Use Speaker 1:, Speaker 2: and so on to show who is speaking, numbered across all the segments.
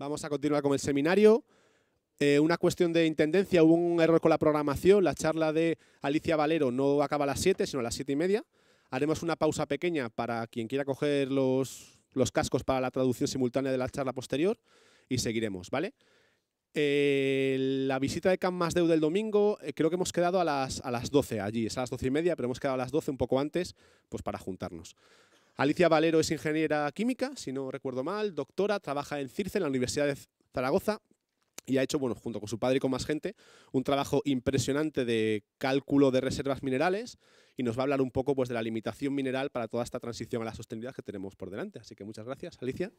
Speaker 1: Vamos a continuar con el seminario. Eh, una cuestión de intendencia, hubo un error con la programación. La charla de Alicia Valero no acaba a las 7, sino a las 7 y media. Haremos una pausa pequeña para quien quiera coger los, los cascos para la traducción simultánea de la charla posterior y seguiremos, ¿vale? Eh, la visita de Camp del domingo, eh, creo que hemos quedado a las, a las 12 allí, es a las 12 y media, pero hemos quedado a las 12 un poco antes, pues para juntarnos. Alicia Valero es ingeniera química, si no recuerdo mal, doctora, trabaja en CIRCE, en la Universidad de Zaragoza, y ha hecho, bueno, junto con su padre y con más gente, un trabajo impresionante de cálculo de reservas minerales y nos va a hablar un poco pues, de la limitación mineral para toda esta transición a la sostenibilidad que tenemos por delante. Así que muchas gracias, Alicia.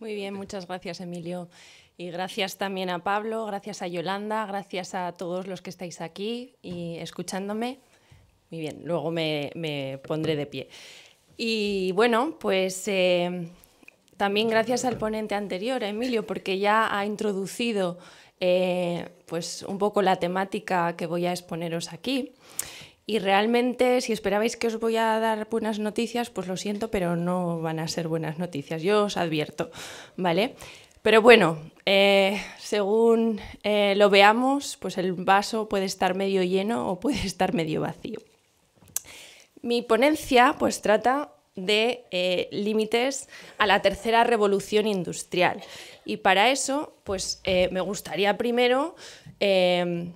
Speaker 2: Muy bien, muchas gracias, Emilio. Y gracias también a Pablo, gracias a Yolanda, gracias a todos los que estáis aquí y escuchándome. Muy bien, luego me, me pondré de pie. Y bueno, pues eh, también gracias al ponente anterior, Emilio, porque ya ha introducido eh, pues un poco la temática que voy a exponeros aquí. Y realmente, si esperabais que os voy a dar buenas noticias, pues lo siento, pero no van a ser buenas noticias, yo os advierto, ¿vale? Pero bueno, eh, según lo veamos, pues el vaso puede estar medio lleno o puede estar medio vacío. Mi ponencia pues trata de eh, límites a la tercera revolución industrial. Y para eso, pues eh, me gustaría primero em,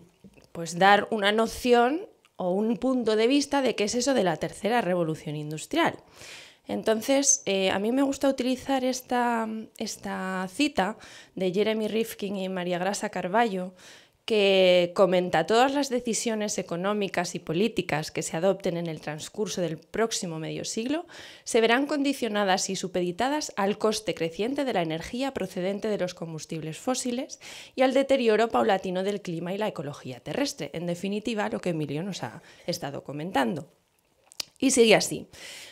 Speaker 2: pues dar una noción o un punto de vista de qué es eso de la tercera revolución industrial. Entonces, eh, a mí me gusta utilizar esta, esta cita de Jeremy Rifkin y María Grasa Carballo, que comenta todas las decisiones económicas y políticas que se adopten en el transcurso del próximo medio siglo se verán condicionadas y supeditadas al coste creciente de la energía procedente de los combustibles fósiles y al deterioro paulatino del clima y la ecología terrestre, en definitiva lo que Emilio nos ha estado comentando. Y sigue así.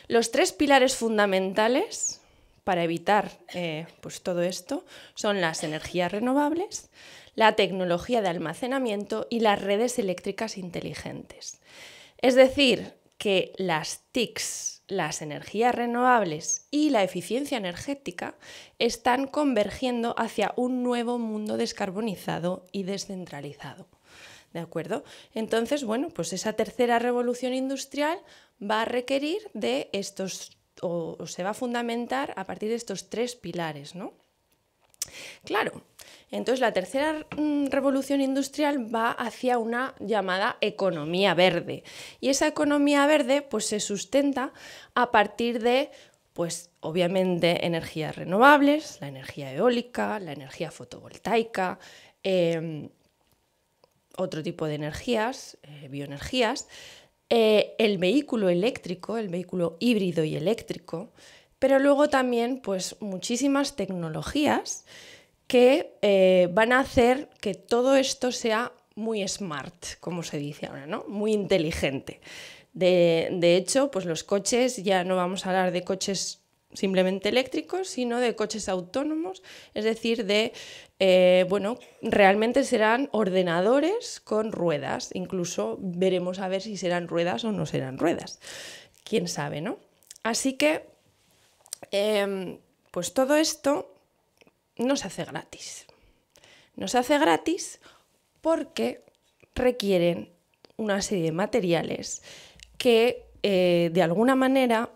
Speaker 2: Los tres pilares fundamentales para evitar eh, pues todo esto son las energías renovables, la tecnología de almacenamiento y las redes eléctricas inteligentes. Es decir, que las TICs, las energías renovables y la eficiencia energética están convergiendo hacia un nuevo mundo descarbonizado y descentralizado. ¿De acuerdo? Entonces, bueno, pues esa tercera revolución industrial va a requerir de estos, o, se va a fundamentar a partir de estos tres pilares, ¿no? Claro, entonces la tercera mm, revolución industrial va hacia una llamada economía verde. Y esa economía verde pues, se sustenta a partir de pues obviamente energías renovables, la energía eólica, la energía fotovoltaica, em, otro tipo de energías, eh, bioenergías, eh, el vehículo eléctrico, el vehículo híbrido y eléctrico, pero luego también pues muchísimas tecnologías que eh, van a hacer que todo esto sea muy smart, como se dice ahora, ¿no? Muy inteligente. De, hecho, pues los coches, ya no vamos a hablar de coches simplemente eléctricos, sino de coches autónomos, es decir, de, eh, bueno, realmente serán ordenadores con ruedas, incluso veremos a ver si serán ruedas o no serán ruedas, quién sabe, ¿no? Así que, Em, pues todo esto nos hace gratis. Nos hace gratis porque requieren una serie de materiales que eh, de alguna manera,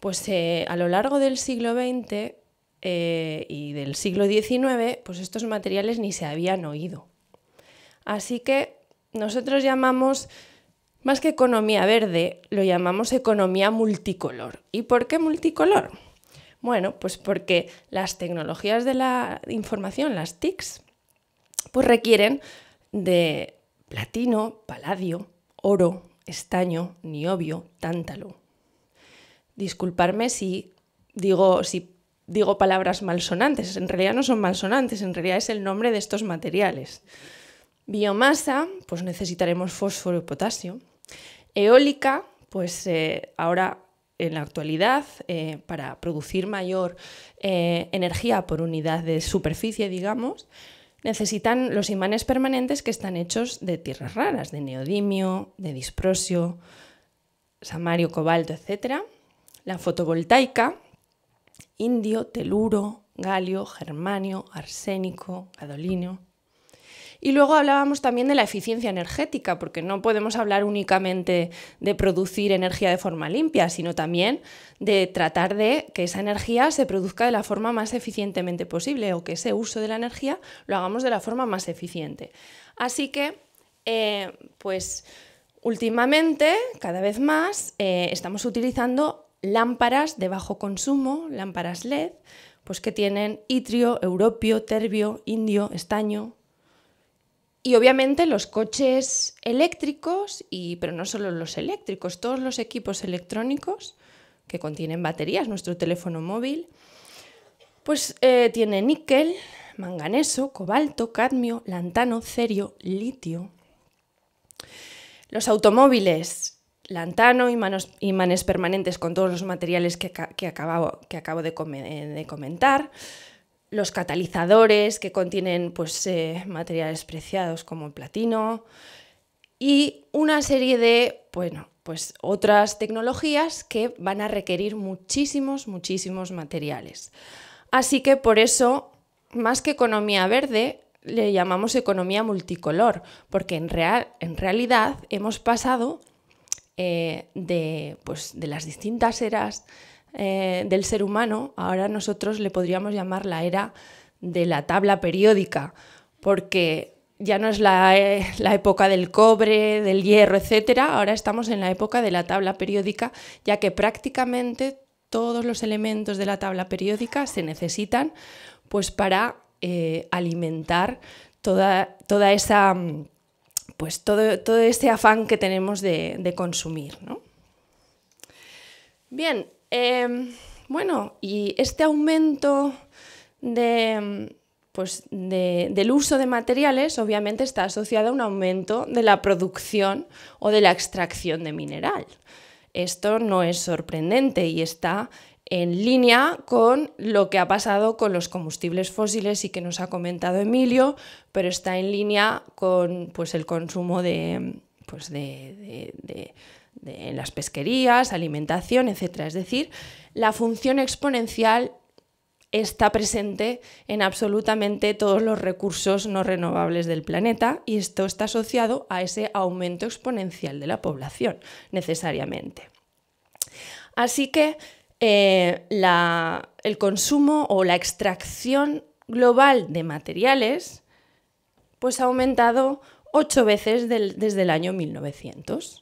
Speaker 2: pues eh, a lo largo del siglo XX eh, y del siglo XIX, pues estos materiales ni se habían oído. Así que nosotros llamamos, más que economía verde, lo llamamos economía multicolor. ¿Y por qué multicolor? Bueno, pues porque las tecnologías de la información, las TICs, pues requieren de platino, paladio, oro, estaño, niobio, tántalo. Disculparme si digo, si digo palabras malsonantes, en realidad no son malsonantes, en realidad es el nombre de estos materiales. Biomasa, pues necesitaremos fósforo y potasio. Eólica, pues eh, ahora en la actualidad eh, para producir mayor eh, energía por unidad de superficie, digamos, necesitan los imanes permanentes que están hechos de tierras raras, de neodimio, de disprosio, samario, cobalto, etc. La fotovoltaica, indio, teluro, galio, germanio, arsénico, gadolinio. Y luego hablábamos también de la eficiencia energética, porque no podemos hablar únicamente de producir energía de forma limpia, sino también de tratar de que esa energía se produzca de la forma más eficientemente posible o que ese uso de la energía lo hagamos de la forma más eficiente. Así que, eh, pues... Últimamente, cada vez más, eh, estamos utilizando lámparas de bajo consumo, lámparas LED, pues que tienen itrio, europio, terbio, indio, estaño, y obviamente los coches eléctricos, y, pero no solo los eléctricos, todos los equipos electrónicos que contienen baterías, nuestro teléfono móvil, pues eh, tiene níquel, manganeso, cobalto, cadmio, lantano, cerio, litio. Los automóviles, lantano, imanos, imanes permanentes con todos los materiales que, que acabo, que acabo de comentar los catalizadores que contienen pues, eh, materiales preciados como el platino y una serie de, bueno, pues otras tecnologías que van a requerir muchísimos, muchísimos materiales. Así que por eso, más que economía verde, le llamamos economía multicolor, porque en, realidad hemos pasado eh, pues, de las distintas eras eh, del ser humano, ahora nosotros le podríamos llamar la era de la tabla periódica, porque ya no es eh, la, época del cobre, del hierro, etcétera. Ahora estamos en la época de la tabla periódica, ya que prácticamente todos los elementos de la tabla periódica se necesitan pues, para eh, alimentar toda, toda esa, pues, todo, todo, ese afán que tenemos de, consumir. Bien, Em, bueno, y este aumento de, pues del uso de materiales obviamente está asociado a un aumento de la producción o de la extracción de mineral. Esto no es sorprendente y está en línea con lo que ha pasado con los combustibles fósiles y que nos ha comentado Emilio, pero está en línea con pues, el consumo de, pues de, en las pesquerías, alimentación, etc. Es decir, la función exponencial está presente en absolutamente todos los recursos no renovables del planeta y esto está asociado a ese aumento exponencial de la población, necesariamente. Así que eh, el consumo o la extracción global de materiales pues ha aumentado ocho veces desde el año 1900.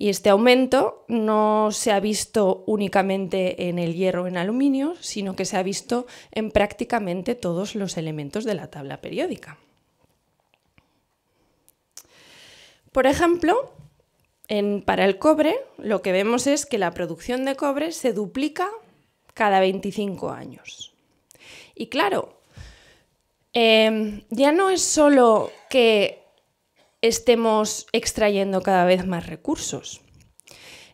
Speaker 2: Y este aumento no se ha visto únicamente en el hierro o en aluminio, sino que se ha visto en prácticamente todos los elementos de la tabla periódica. Por ejemplo, en, para el cobre, lo que vemos es que la producción de cobre se duplica cada 25 años. Y claro, em, ya no es solo que estemos extrayendo cada vez más recursos.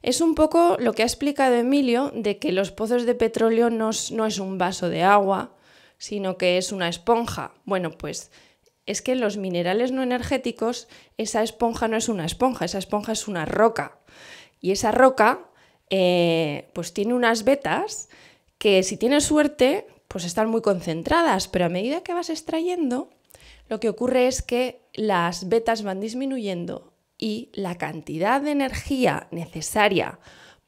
Speaker 2: Es un poco lo que ha explicado Emilio de que los pozos de petróleo no, no es un vaso de agua, sino que es una esponja. Bueno, pues es que en los minerales no energéticos esa esponja no es una esponja, esa esponja es una roca. Y esa roca eh, pues tiene unas vetas que si tienes suerte pues están muy concentradas, pero a medida que vas extrayendo, lo que ocurre es que las betas van disminuyendo y la cantidad de energía necesaria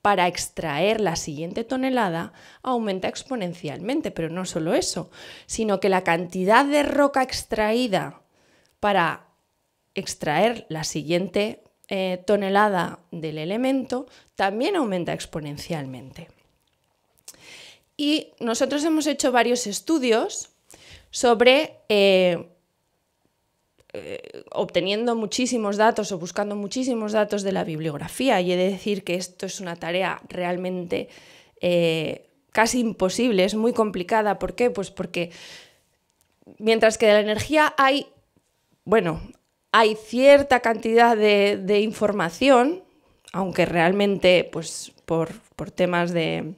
Speaker 2: para extraer la siguiente tonelada aumenta exponencialmente, pero no solo eso, sino que la cantidad de roca extraída para extraer la siguiente eh, tonelada del elemento también aumenta exponencialmente. Y nosotros hemos hecho varios estudios sobre eh, eh, obteniendo muchísimos datos o buscando muchísimos datos de la bibliografía y he de decir que esto es una tarea realmente eh, casi imposible, es muy complicada. ¿Por qué? Pues porque mientras que de la energía hay, bueno, hay cierta cantidad de, de información, aunque realmente pues por, por temas de,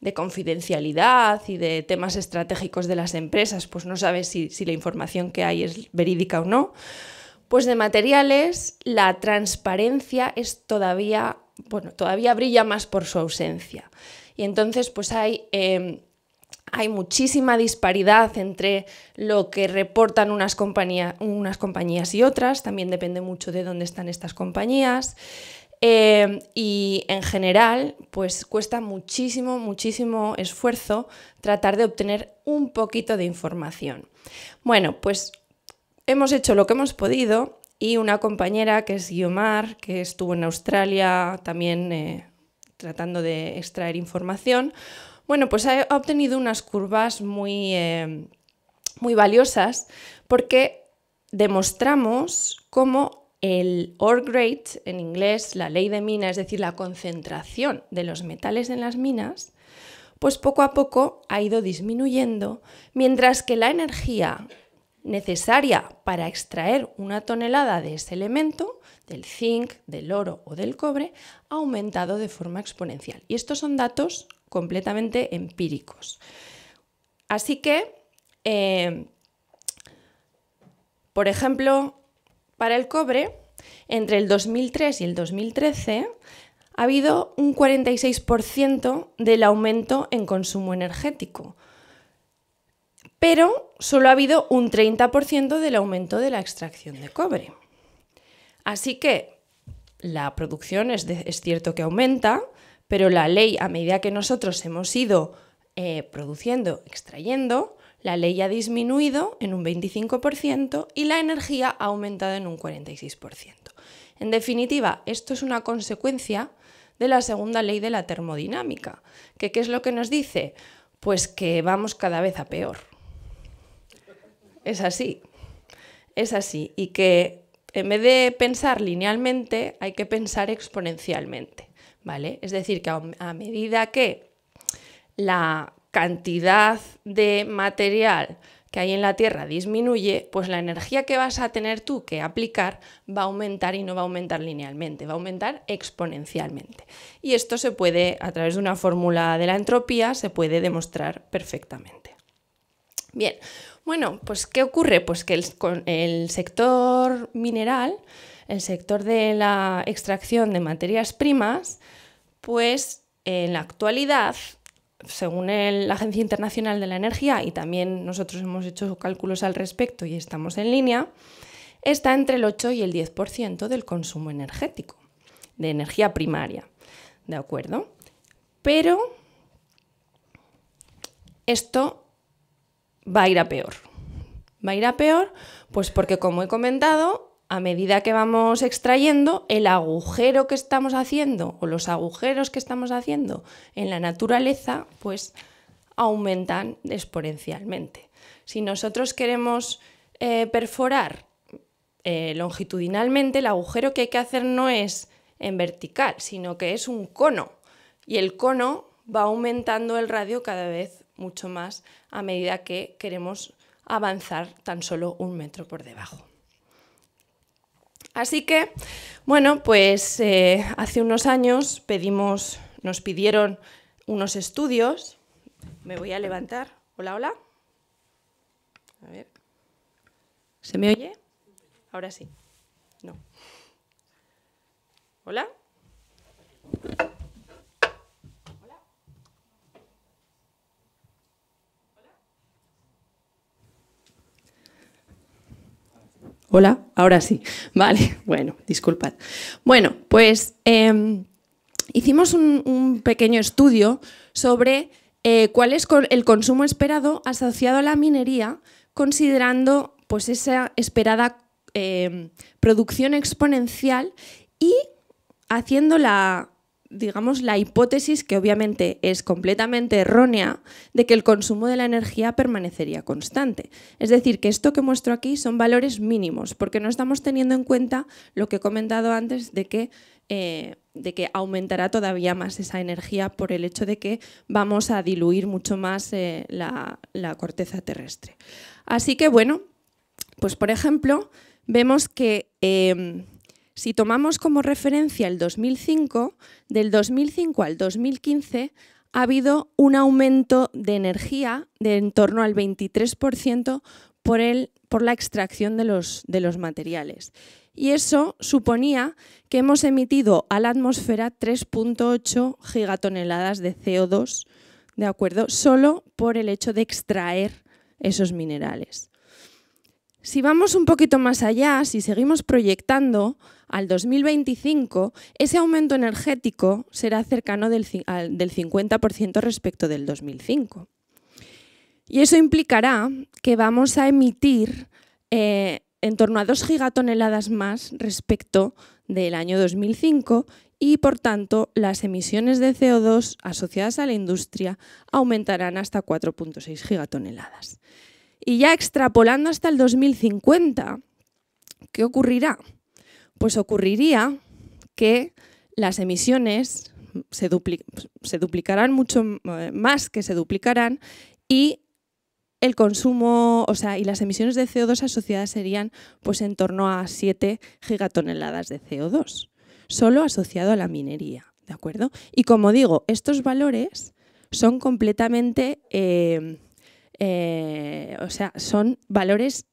Speaker 2: de confidencialidad y de temas estratégicos de las empresas, pues no sabes si, la información que hay es verídica o no. Pues de materiales, la transparencia es todavía, bueno, todavía brilla más por su ausencia. Y entonces, pues hay, em, hay muchísima disparidad entre lo que reportan unas, unas compañías y otras, también depende mucho de dónde están estas compañías. Em, y en general, pues cuesta muchísimo, muchísimo esfuerzo tratar de obtener un poquito de información. Bueno, pues hemos hecho lo que hemos podido y una compañera que es Guiomar, que estuvo en Australia también eh, tratando de extraer información, bueno, pues ha, obtenido unas curvas muy, em, muy valiosas porque demostramos cómo el ore grade, en inglés, la ley de mina, es decir, la concentración de los metales en las minas, pues poco a poco ha ido disminuyendo, mientras que la energía necesaria para extraer una tonelada de ese elemento, del zinc, del oro o del cobre, ha aumentado de forma exponencial. Y estos son datos completamente empíricos. Así que, eh, por ejemplo, para el cobre, entre el 2003 y el 2013 ha habido un 46% del aumento en consumo energético, pero solo ha habido un 30% del aumento de la extracción de cobre. Así que la producción es, cierto que aumenta, pero la ley, a medida que nosotros hemos ido eh, produciendo, extrayendo, la ley ha disminuido en un 25% y la energía ha aumentado en un 46%. En definitiva, esto es una consecuencia de la segunda ley de la termodinámica, que ¿qué es lo que nos dice? Pues que vamos cada vez a peor. Es así, es así, y que en vez de pensar linealmente, hay que pensar exponencialmente, ¿vale? Es decir, que a medida que la cantidad de material que hay en la Tierra disminuye, pues la energía que vas a tener tú que aplicar va a aumentar y no va a aumentar linealmente, va a aumentar exponencialmente. Y esto se puede, a través de una fórmula de la entropía, se puede demostrar perfectamente. Bien, bueno, pues ¿qué ocurre? Pues que el, con el sector mineral, el sector de la extracción de materias primas, pues en la actualidad según la Agencia Internacional de la Energía, y también nosotros hemos hecho cálculos al respecto y estamos en línea, está entre el 8 y el 10% del consumo energético, de energía primaria. ¿De acuerdo? Pero esto va a ir a peor. Va a ir a peor, pues porque como he comentado, a medida que vamos extrayendo, el agujero que estamos haciendo o los agujeros que estamos haciendo en la naturaleza, pues aumentan exponencialmente. Si nosotros queremos eh, perforar eh, longitudinalmente, el agujero que hay que hacer no es en vertical, sino que es un cono. Y el cono va aumentando el radio cada vez mucho más a medida que queremos avanzar tan solo un metro por debajo. Así que, bueno, pues eh, hace unos años pedimos, nos pidieron unos estudios. Me voy a levantar. Hola, hola. A ver. ¿Se me oye? Ahora sí. No. ¿Hola? Hola, ahora sí. Vale, bueno, disculpad. Bueno, pues em, hicimos un, pequeño estudio sobre eh, cuál es el consumo esperado asociado a la minería, considerando pues esa esperada em, producción exponencial y haciendo la, digamos, la hipótesis, que obviamente es completamente errónea, de que el consumo de la energía permanecería constante. Es decir, que esto que muestro aquí son valores mínimos, porque no estamos teniendo en cuenta lo que he comentado antes de que, eh, de que aumentará todavía más esa energía por el hecho de que vamos a diluir mucho más eh, la, corteza terrestre. Así que, bueno, pues por ejemplo, vemos que... Eh, si tomamos como referencia el 2005, del 2005 al 2015 ha habido un aumento de energía de en torno al 23% por, el, por la extracción de los, materiales. Y eso suponía que hemos emitido a la atmósfera 3.8 gigatoneladas de CO2, ¿de acuerdo? Solo por el hecho de extraer esos minerales. Si vamos un poquito más allá, si seguimos proyectando, al 2025, ese aumento energético será cercano del, 50% respecto del 2005. Y eso implicará que vamos a emitir eh, en torno a 2 gigatoneladas más respecto del año 2005 y, por tanto, las emisiones de CO2 asociadas a la industria aumentarán hasta 4.6 gigatoneladas. Y ya extrapolando hasta el 2050, ¿qué ocurrirá? pues ocurriría que las emisiones se, duplicarán mucho eh, más que se duplicarán y el consumo, o sea, y las emisiones de CO2 asociadas serían pues en torno a 7 gigatoneladas de CO2, solo asociado a la minería, ¿de acuerdo? Y como digo, estos valores son completamente, eh, eh, o sea, son valores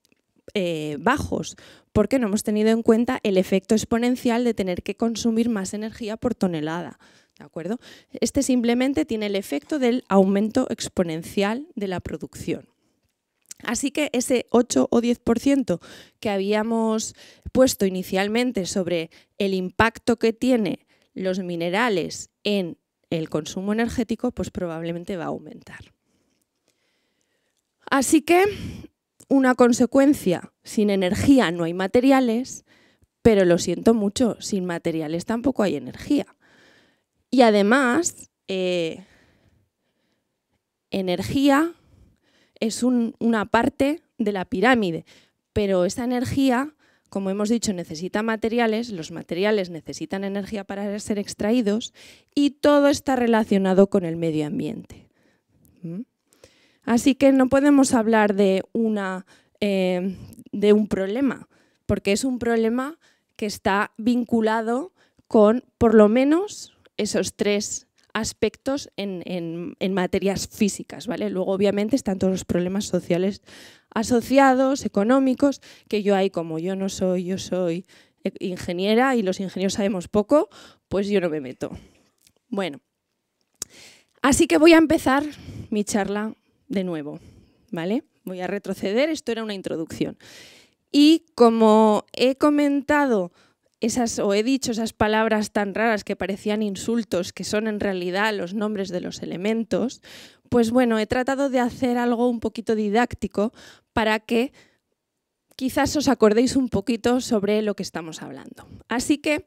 Speaker 2: bajos, porque no hemos tenido en cuenta el efecto exponencial de tener que consumir más energía por tonelada. ¿De acuerdo? Este simplemente tiene el efecto del aumento exponencial de la producción. Así que ese 8 o 10% que habíamos puesto inicialmente sobre el impacto que tiene los minerales en el consumo energético, pues probablemente va a aumentar. Así que una consecuencia, sin energía no hay materiales, pero lo siento mucho, sin materiales tampoco hay energía. Y además, eh, energía es una parte de la pirámide, pero esa energía, como hemos dicho, necesita materiales, los materiales necesitan energía para ser extraídos y todo está relacionado con el medio ambiente. ¿Mm? Así que no podemos hablar de, una, eh, de un problema, porque es un problema que está vinculado con por lo menos esos tres aspectos en, materias físicas, ¿vale? Luego, obviamente, están todos los problemas sociales asociados, económicos, que yo ahí, como yo no soy, yo soy ingeniera y los ingenieros sabemos poco, pues yo no me meto. Bueno, así que voy a empezar mi charla de nuevo, ¿vale? Voy a retroceder, esto era una introducción. Y como he comentado esas o he dicho esas palabras tan raras que parecían insultos, que son en realidad los nombres de los elementos, pues bueno, he tratado de hacer algo un poquito didáctico para que quizás os acordéis un poquito sobre lo que estamos hablando. Así que,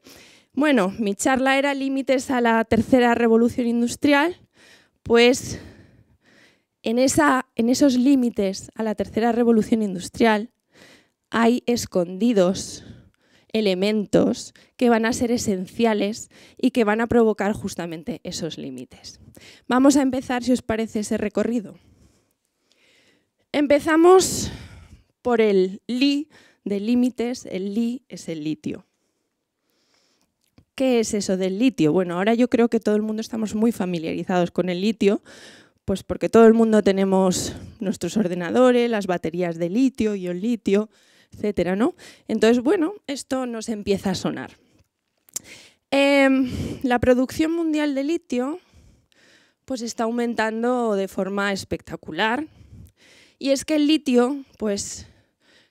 Speaker 2: bueno, mi charla era límites a la tercera revolución industrial, pues en, esos límites a la tercera revolución industrial hay escondidos elementos que van a ser esenciales y que van a provocar justamente esos límites. Vamos a empezar, si os parece, ese recorrido. Empezamos por el Li de límites. El Li es el litio. ¿Qué es eso del litio? Bueno, ahora yo creo que todo el mundo estamos muy familiarizados con el litio, pues porque todo el mundo tenemos nuestros ordenadores, las baterías de litio, ion litio, etcétera, ¿no? Entonces, bueno, esto nos empieza a sonar. Em, la producción mundial de litio pues está aumentando de forma espectacular. Y es que el litio pues,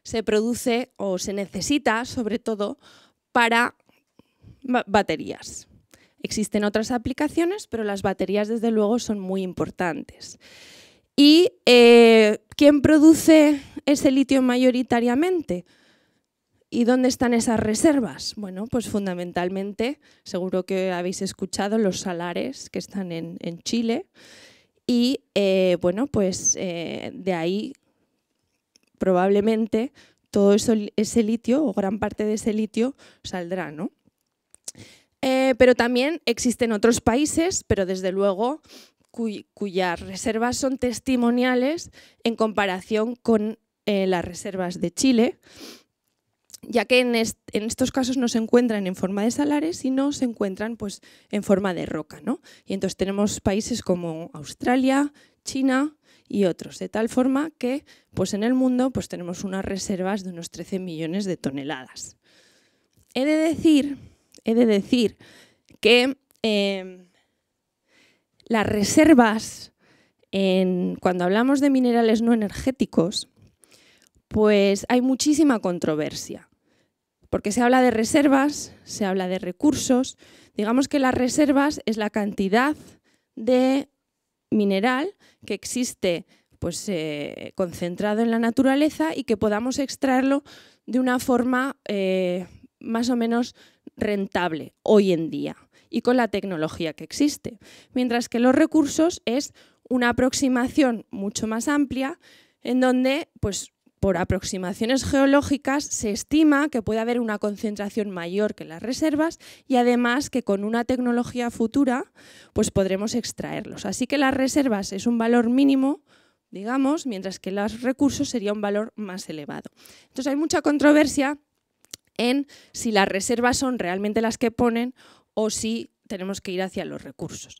Speaker 2: se produce o se necesita sobre todo para baterías. Existen otras aplicaciones, pero las baterías desde luego son muy importantes. ¿Y eh, quién produce ese litio mayoritariamente? ¿Y dónde están esas reservas? Bueno, pues fundamentalmente, seguro que habéis escuchado, los salares que están en, Chile. Y eh, bueno, pues eh, de ahí probablemente todo ese litio o gran parte de ese litio saldrá, ¿no? Eh, pero también existen otros países, pero desde luego cuyas reservas son testimoniales en comparación con eh, las reservas de Chile, ya que en, estos casos no se encuentran en forma de salares, sino se encuentran pues, en forma de roca. Y entonces tenemos países como Australia, China, y otros, de tal forma que pues en el mundo pues tenemos unas reservas de unos 13 millones de toneladas. He de decir he de decir que em, las reservas, cuando hablamos de minerales no energéticos, pues hay muchísima controversia, porque se habla de reservas, se habla de recursos, digamos que las reservas es la cantidad de mineral que existe pues, eh, concentrado en la naturaleza y que podamos extraerlo de una forma eh, más o menos rentable hoy en día y con la tecnología que existe, mientras que los recursos es una aproximación mucho más amplia en donde pues por aproximaciones geológicas se estima que puede haber una concentración mayor que las reservas y además que con una tecnología futura pues podremos extraerlos. Así que las reservas es un valor mínimo, digamos, mientras que los recursos sería un valor más elevado. Entonces hay mucha controversia en si las reservas son realmente las que ponen o si tenemos que ir hacia los recursos.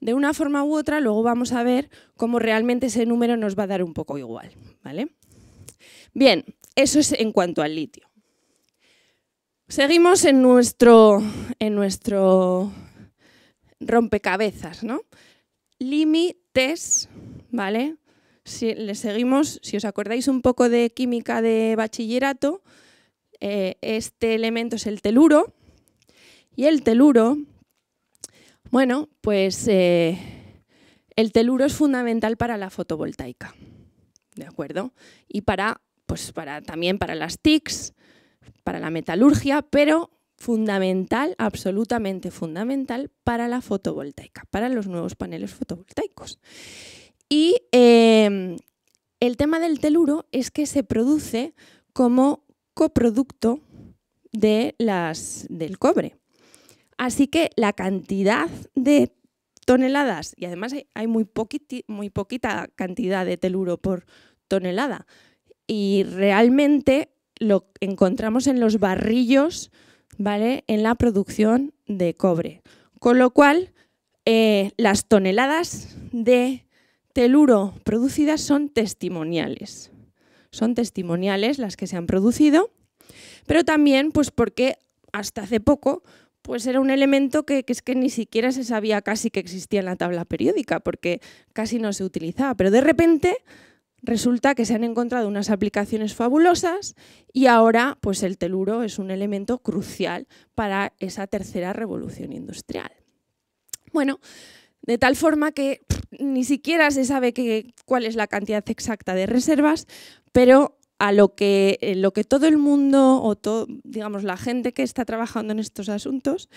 Speaker 2: De una forma u otra, luego vamos a ver cómo realmente ese número nos va a dar un poco igual. ¿vale? Bien, eso es en cuanto al litio. Seguimos en nuestro, rompecabezas, ¿no? Límites, ¿vale? Si le seguimos, si os acordáis un poco de química de bachillerato, eh, este elemento es el teluro. Y el teluro, bueno, pues eh, el teluro es fundamental para la fotovoltaica, ¿de acuerdo? Y para, pues para, también para las TICs, para la metalurgia, pero fundamental, absolutamente fundamental para la fotovoltaica, para los nuevos paneles fotovoltaicos. Y eh, el tema del teluro es que se produce como coproducto de las, del cobre. Así que la cantidad de toneladas, y además hay, muy, muy poquita cantidad de teluro por tonelada, y realmente lo encontramos en los barrillos, ¿vale? En la producción de cobre. Con lo cual, eh, las toneladas de teluro producidas son testimoniales son testimoniales las que se han producido, pero también pues porque hasta hace poco pues era un elemento que, es que ni siquiera se sabía casi que existía en la tabla periódica, porque casi no se utilizaba. Pero de repente resulta que se han encontrado unas aplicaciones fabulosas y ahora pues el teluro es un elemento crucial para esa tercera revolución industrial. Bueno, de tal forma que ni siquiera se sabe cuál es la cantidad exacta de reservas, pero a eh, lo que, todo el mundo o digamos la gente que está trabajando en estos asuntos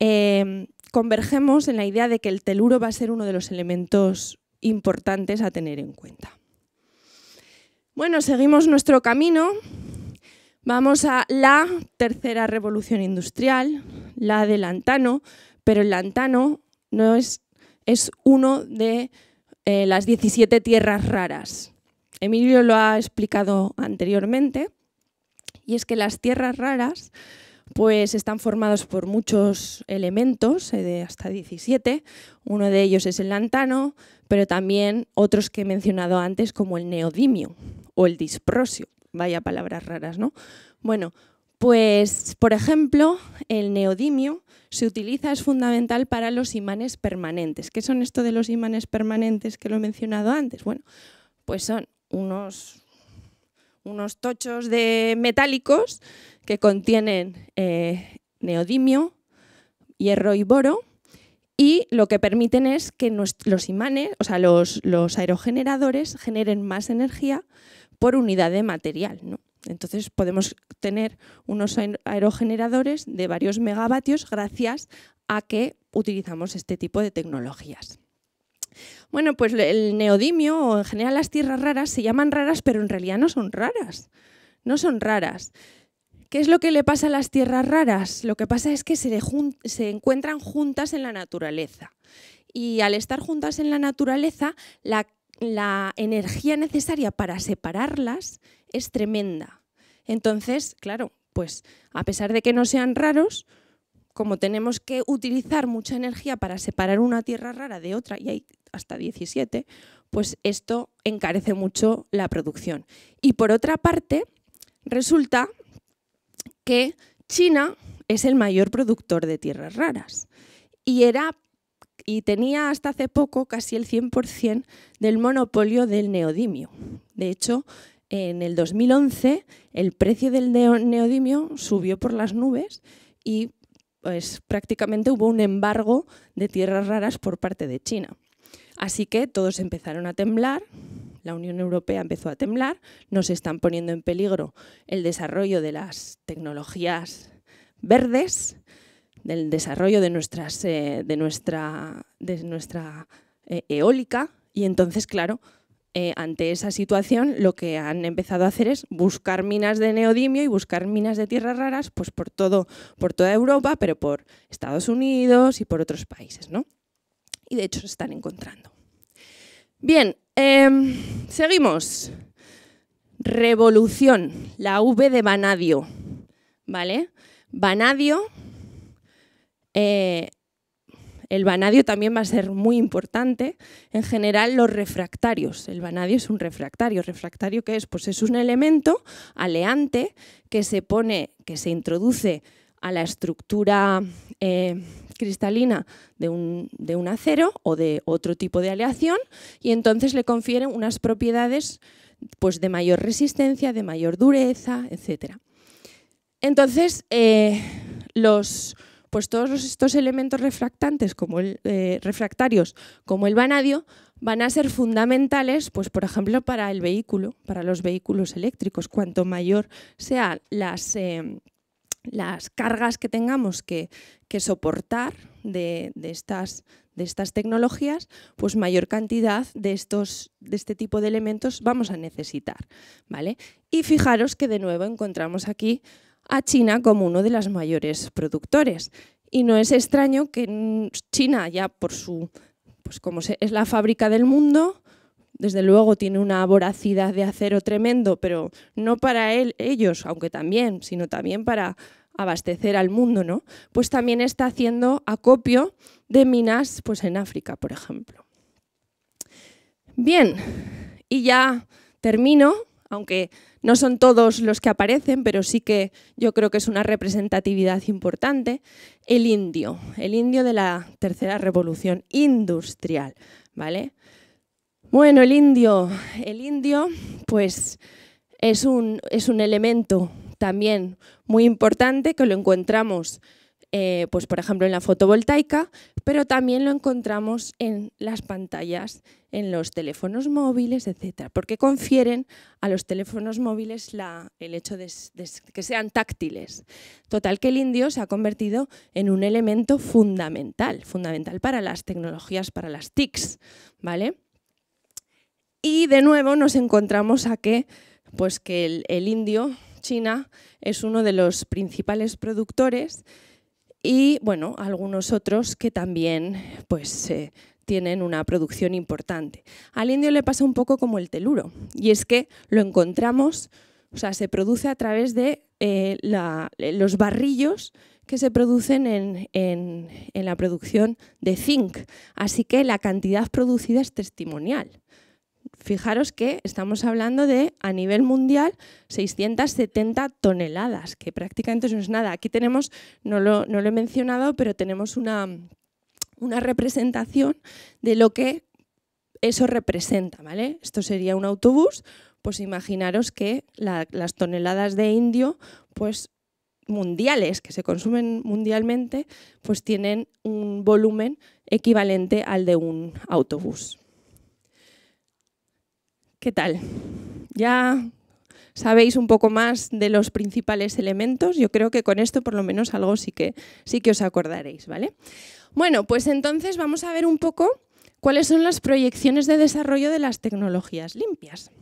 Speaker 2: em, convergemos en la idea de que el teluro va a ser uno de los elementos importantes a tener en cuenta. Bueno, seguimos nuestro camino. Vamos a la tercera revolución industrial, la del lantano, pero el lantano no es, es uno de eh, las 17 tierras raras. Emilio lo ha explicado anteriormente, y es que las tierras raras pues están formadas por muchos elementos, eh, de hasta 17. Uno de ellos es el lantano, pero también otros que he mencionado antes como el neodimio o el disprosio. Vaya palabras raras, ¿no? Bueno, pues por ejemplo, el neodimio se utiliza, es fundamental para los imanes permanentes. ¿Qué son esto de los imanes permanentes que lo he mencionado antes? Bueno, pues son unos, tochos de metálicos que contienen eh, neodimio, hierro y boro, y lo que permiten es que los imanes, o sea, los, aerogeneradores generen más energía por unidad de material. Entonces podemos tener unos aerogeneradores de varios megavatios gracias a que utilizamos este tipo de tecnologías. Bueno, pues el neodimio o en general las tierras raras se llaman raras, pero en realidad no son raras. No son raras. ¿Qué es lo que le pasa a las tierras raras? Lo que pasa es que se, encuentran juntas en la naturaleza. Y al estar juntas en la naturaleza, la energía necesaria para separarlas es tremenda. Entonces, claro, pues a pesar de que no sean raros, como tenemos que utilizar mucha energía para separar una tierra rara de otra, y hay hasta 17, pues esto encarece mucho la producción. Y por otra parte, resulta que China es el mayor productor de tierras raras y era y tenía hasta hace poco casi el 100% del monopolio del neodimio. De hecho, en el 2011 el precio del neodimio subió por las nubes y pues prácticamente hubo un embargo de tierras raras por parte de China. Así que todos empezaron a temblar, la Unión Europea empezó a temblar, nos están poniendo en peligro el desarrollo de las tecnologías verdes, del desarrollo de, nuestras, eh, de nuestra, eh, eólica, y entonces, claro, eh, ante esa situación lo que han empezado a hacer es buscar minas de neodimio y buscar minas de tierras raras pues por, todo, por toda Europa, pero por Estados Unidos y por otros países. ¿no? Y de hecho se están encontrando. Bien, em, seguimos. Revolución, la V de Vanadio. ¿Vale? Vanadio eh, el vanadio también va a ser muy importante. En general, los refractarios. El vanadio es un refractario. ¿Refractario qué es? Pues es un elemento aleante que se pone, que se introduce a la estructura eh, cristalina de un, acero o de otro tipo de aleación y entonces le confieren unas propiedades pues, de mayor resistencia, de mayor dureza, etc. Entonces, eh, los, pues todos estos elementos refractantes como eh, refractarios, como el vanadio, van a ser fundamentales, pues por ejemplo, para el vehículo, para los vehículos eléctricos. Cuanto mayor sean las, em, las cargas que tengamos que, soportar de, estas, de estas tecnologías, pues mayor cantidad de, estos, de este tipo de elementos vamos a necesitar. ¿vale? Y fijaros que de nuevo encontramos aquí a China como uno de los mayores productores. Y no es extraño que China, ya por su, pues como es la fábrica del mundo, desde luego tiene una voracidad de acero tremendo, pero no para él, ellos, aunque también, sino también para abastecer al mundo, ¿no? Pues también está haciendo acopio de minas pues en África, por ejemplo. Bien, y ya termino, aunque no son todos los que aparecen, pero sí que yo creo que es una representatividad importante. El indio, el indio de la tercera revolución industrial, ¿vale? Bueno, el indio, el indio, pues es un, es un elemento también muy importante que lo encontramos eh, pues por ejemplo en la fotovoltaica, pero también lo encontramos en las pantallas, en los teléfonos móviles, etcétera, porque confieren a los teléfonos móviles el hecho de, que sean táctiles. Total que el indio se ha convertido en un elemento fundamental, fundamental para las tecnologías, para las TICs, ¿vale? Y de nuevo nos encontramos a que, pues que el indio, China, es uno de los principales productores y bueno, algunos otros que también pues, eh, tienen una producción importante. Al indio le pasa un poco como el teluro, y es que lo encontramos, o sea, se produce a través de eh, eh, los barrillos que se producen en la producción de zinc, así que la cantidad producida es testimonial fijaros que estamos hablando de, a nivel mundial, 670 toneladas, que prácticamente no es nada. Aquí tenemos, no lo, he mencionado, pero tenemos una, representación de lo que eso representa, ¿vale? Esto sería un autobús, pues imaginaros que las toneladas de indio, pues mundiales, que se consumen mundialmente, pues tienen un volumen equivalente al de un autobús. ¿Qué tal? Ya sabéis un poco más de los principales elementos. Yo creo que con esto por lo menos algo sí que, sí que os acordaréis, ¿vale? Bueno, pues entonces vamos a ver un poco cuáles son las proyecciones de desarrollo de las tecnologías limpias.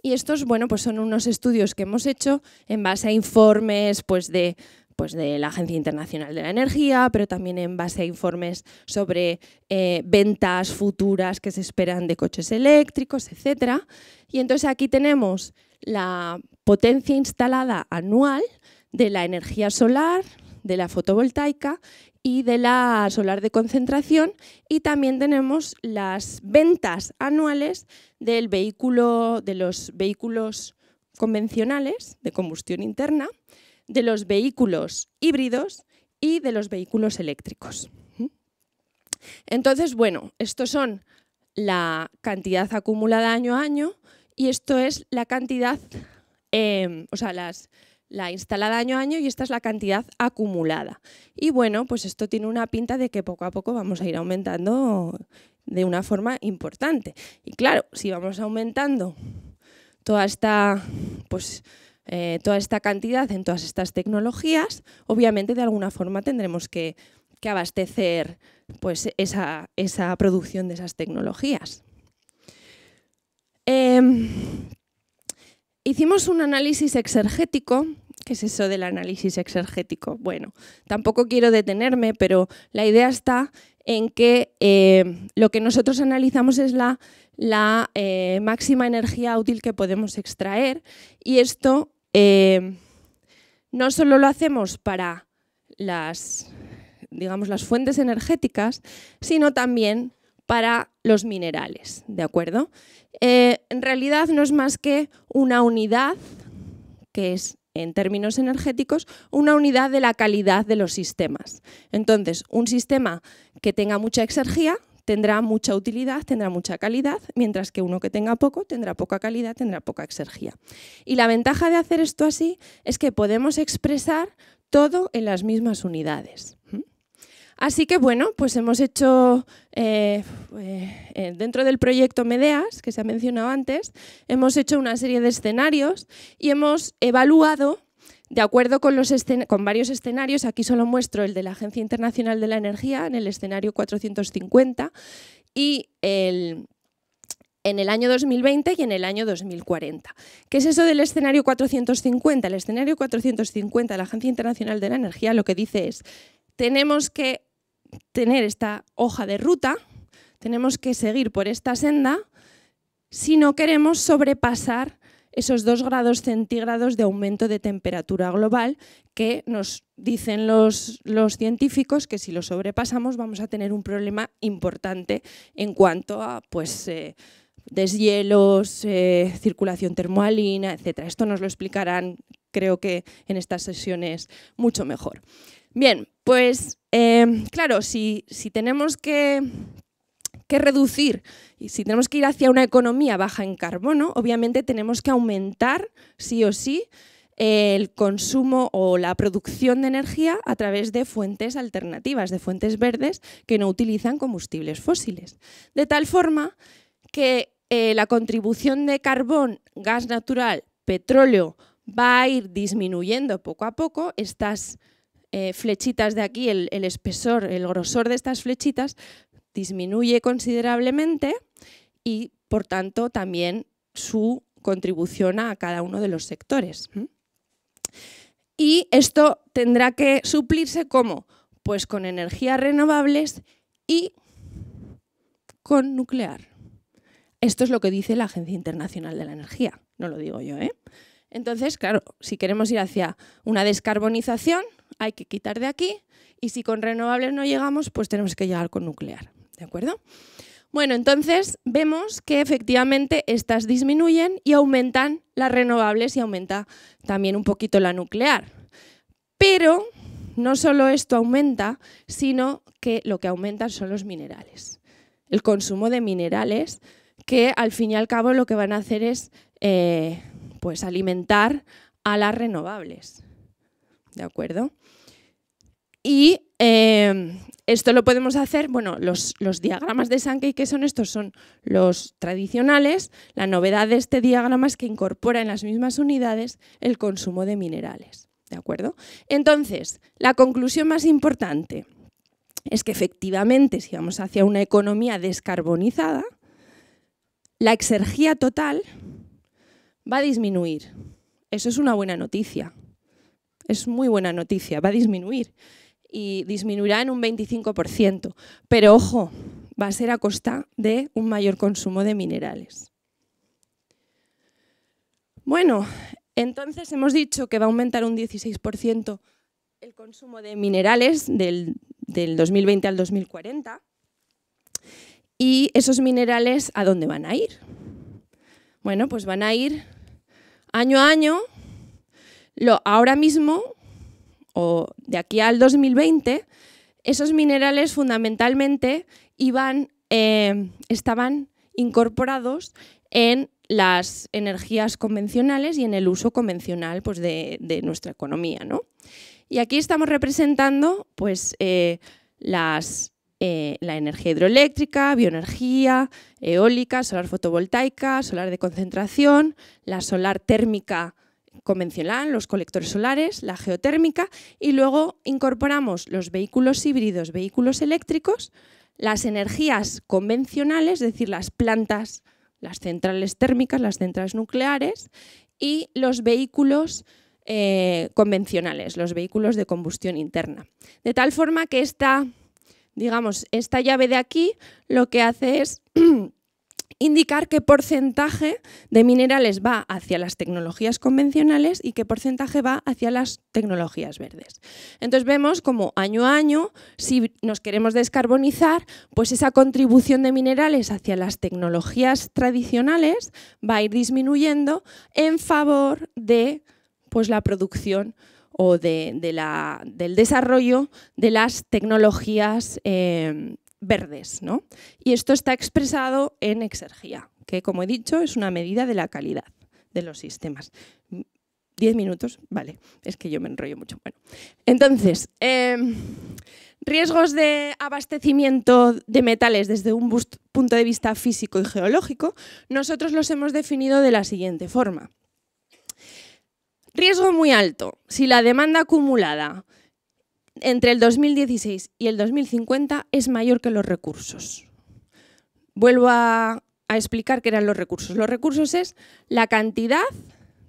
Speaker 2: Y estos, bueno, pues son unos estudios que hemos hecho en base a informes pues de pues de la Agencia Internacional de la Energía, pero también en base a informes sobre eh, ventas futuras que se esperan de coches eléctricos, etc. Y entonces aquí tenemos la potencia instalada anual de la energía solar, de la fotovoltaica y de la solar de concentración y también tenemos las ventas anuales del vehículo de los vehículos convencionales de combustión interna de los vehículos híbridos y de los vehículos eléctricos. Entonces, bueno, estos son la cantidad acumulada año a año y esto es la cantidad, em, o sea, las, la instalada año a año y esta es la cantidad acumulada. Y bueno, pues esto tiene una pinta de que poco a poco vamos a ir aumentando de una forma importante. Y claro, si vamos aumentando toda esta, pues eh, toda esta cantidad en todas estas tecnologías, obviamente de alguna forma tendremos que, abastecer pues, esa, producción de esas tecnologías. Em, hicimos un análisis exergético ¿Qué es eso del análisis exergético? Bueno, tampoco quiero detenerme, pero la idea está en que eh, lo que nosotros analizamos es la, la eh, máxima energía útil que podemos extraer y esto eh, no solo lo hacemos para las, digamos, las fuentes energéticas, sino también para los minerales, ¿de acuerdo? Eh, en realidad no es más que una unidad, que es en términos energéticos, una unidad de la calidad de los sistemas. Entonces, un sistema que tenga mucha exergía tendrá mucha utilidad, tendrá mucha calidad, mientras que uno que tenga poco tendrá poca calidad, tendrá poca exergía. Y la ventaja de hacer esto así es que podemos expresar todo en las mismas unidades. ¿Mm? Así que bueno, pues hemos hecho, eh, eh, eh, dentro del proyecto Medeas, que se ha mencionado antes, hemos hecho una serie de escenarios y hemos evaluado de acuerdo con, varios escenarios, aquí solo muestro el de la Agencia Internacional de la Energía, en el escenario 450, y en el año 2020 y en el año 2040. ¿Qué es eso del escenario 450? El escenario 450 de la Agencia Internacional de la Energía lo que dice es, tenemos que tener esta hoja de ruta, tenemos que seguir por esta senda si no queremos sobrepasar esos 2 grados centígrados de aumento de temperatura global que nos dicen los, científicos que si lo sobrepasamos vamos a tener un problema importante en cuanto a pues, eh, deshielos, eh, circulación termoalina, etc. Esto nos lo explicarán creo que en estas sesiones mucho mejor. Bien, pues eh, claro, si tenemos que que reducir. Y si tenemos que ir hacia una economía baja en carbono, obviamente tenemos que aumentar, sí o sí, el consumo o la producción de energía a través de fuentes alternativas, de fuentes verdes que no utilizan combustibles fósiles. De tal forma que eh, la contribución de carbón, gas natural, petróleo va a ir disminuyendo poco a poco. Estas eh, flechitas de aquí, el, espesor, el grosor de estas flechitas disminuye considerablemente y, por tanto, también su contribución a cada uno de los sectores. Y esto tendrá que suplirse ¿cómo? pues con energías renovables y con nuclear. Esto es lo que dice la Agencia Internacional de la Energía, no lo digo yo. ¿eh? Entonces, claro, si queremos ir hacia una descarbonización, hay que quitar de aquí y si con renovables no llegamos, pues tenemos que llegar con nuclear. ¿De acuerdo? Bueno, entonces vemos que efectivamente estas disminuyen y aumentan las renovables y aumenta también un poquito la nuclear. Pero no solo esto aumenta, sino que lo que aumentan son los minerales. El consumo de minerales que al fin y al cabo lo que van a hacer es eh, pues alimentar a las renovables. ¿De acuerdo? Y eh, esto lo podemos hacer, bueno, los, los diagramas de Sankey, que son estos? Son los tradicionales. La novedad de este diagrama es que incorpora en las mismas unidades el consumo de minerales. ¿De acuerdo? Entonces, la conclusión más importante es que efectivamente, si vamos hacia una economía descarbonizada, la exergía total va a disminuir. Eso es una buena noticia. Es muy buena noticia, va a disminuir y disminuirá en un 25%. Pero ojo, va a ser a costa de un mayor consumo de minerales. Bueno, entonces hemos dicho que va a aumentar un 16% el consumo de minerales del, 2020 al 2040. ¿Y esos minerales a dónde van a ir? Bueno, pues van a ir año a año. Lo, ahora mismo o de aquí al 2020, esos minerales fundamentalmente iban, eh, estaban incorporados en las energías convencionales y en el uso convencional pues, de, nuestra economía. Y aquí estamos representando pues, eh, eh, la energía hidroeléctrica, bioenergía, eólica, solar fotovoltaica, solar de concentración, la solar térmica convencional, los colectores solares, la geotérmica y luego incorporamos los vehículos híbridos, vehículos eléctricos, las energías convencionales, es decir, las plantas, las centrales térmicas, las centrales nucleares y los vehículos eh, convencionales, los vehículos de combustión interna. De tal forma que esta, digamos, esta llave de aquí lo que hace es indicar qué porcentaje de minerales va hacia las tecnologías convencionales y qué porcentaje va hacia las tecnologías verdes. Entonces vemos como año a año, si nos queremos descarbonizar, pues esa contribución de minerales hacia las tecnologías tradicionales va a ir disminuyendo en favor de pues, la producción o de, del desarrollo de las tecnologías eh, verdes. ¿no? Y esto está expresado en exergía, que como he dicho es una medida de la calidad de los sistemas. ¿Diez minutos? Vale, es que yo me enrollo mucho. Bueno, entonces, em, riesgos de abastecimiento de metales desde un punto de vista físico y geológico, nosotros los hemos definido de la siguiente forma. Riesgo muy alto. Si la demanda acumulada entre el 2016 y el 2050 es mayor que los recursos. Vuelvo a, explicar qué eran los recursos. Los recursos es la cantidad,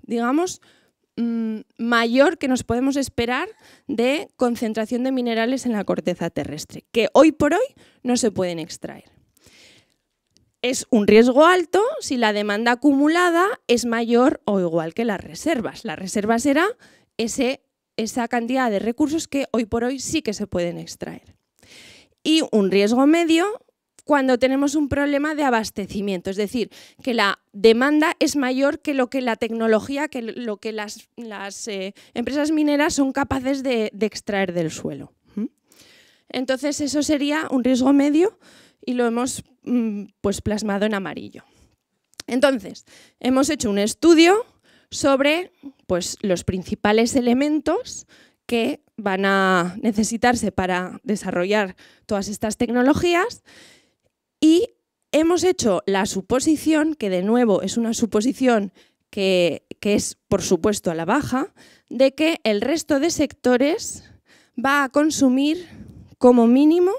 Speaker 2: digamos, mm, mayor que nos podemos esperar de concentración de minerales en la corteza terrestre, que hoy por hoy no se pueden extraer. Es un riesgo alto si la demanda acumulada es mayor o igual que las reservas. Las reservas será ese esa cantidad de recursos que hoy por hoy sí que se pueden extraer. Y un riesgo medio cuando tenemos un problema de abastecimiento, es decir, que la demanda es mayor que lo que la tecnología, que lo que las, eh, empresas mineras son capaces de, extraer del suelo. ¿Mm? Entonces eso sería un riesgo medio y lo hemos mm, pues, plasmado en amarillo. Entonces, hemos hecho un estudio sobre pues, los principales elementos que van a necesitarse para desarrollar todas estas tecnologías y hemos hecho la suposición, que de nuevo es una suposición que, que es por supuesto a la baja, de que el resto de sectores va a consumir como mínimo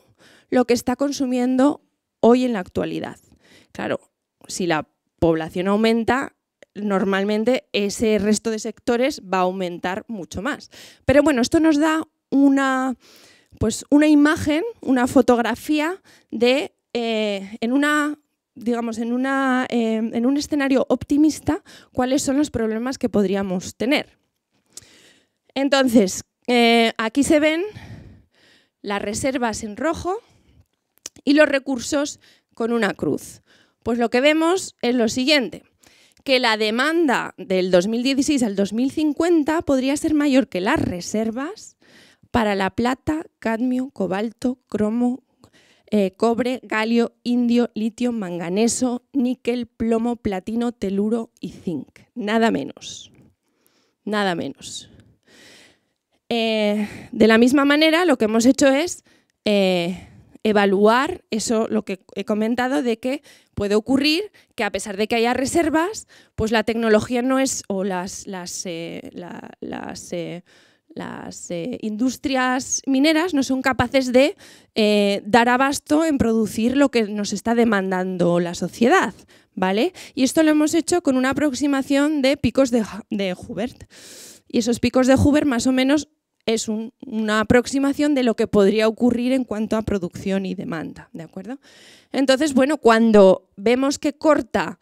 Speaker 2: lo que está consumiendo hoy en la actualidad. Claro, si la población aumenta, normalmente ese resto de sectores va a aumentar mucho más. Pero bueno, esto nos da una, pues una imagen, una fotografía de eh, en una digamos, en, una, eh, en un escenario optimista, cuáles son los problemas que podríamos tener. Entonces, eh, aquí se ven las reservas en rojo y los recursos con una cruz. Pues lo que vemos es lo siguiente que la demanda del 2016 al 2050 podría ser mayor que las reservas para la plata, cadmio, cobalto, cromo, eh, cobre, galio, indio, litio, manganeso, níquel, plomo, platino, teluro y zinc. Nada menos. Nada menos. Eh, de la misma manera, lo que hemos hecho es eh, evaluar eso lo que he comentado de que puede ocurrir que a pesar de que haya reservas, pues la tecnología no es, o las, las, eh, las, eh, las eh, industrias mineras no son capaces de dar abasto en producir lo que nos está demandando la sociedad. ¿Vale? Y esto lo hemos hecho con una aproximación de picos de, de Hubert. Y esos picos de Hubert más o menos es una aproximación de lo que podría ocurrir en cuanto a producción y demanda, ¿de acuerdo? Entonces, bueno, cuando vemos que corta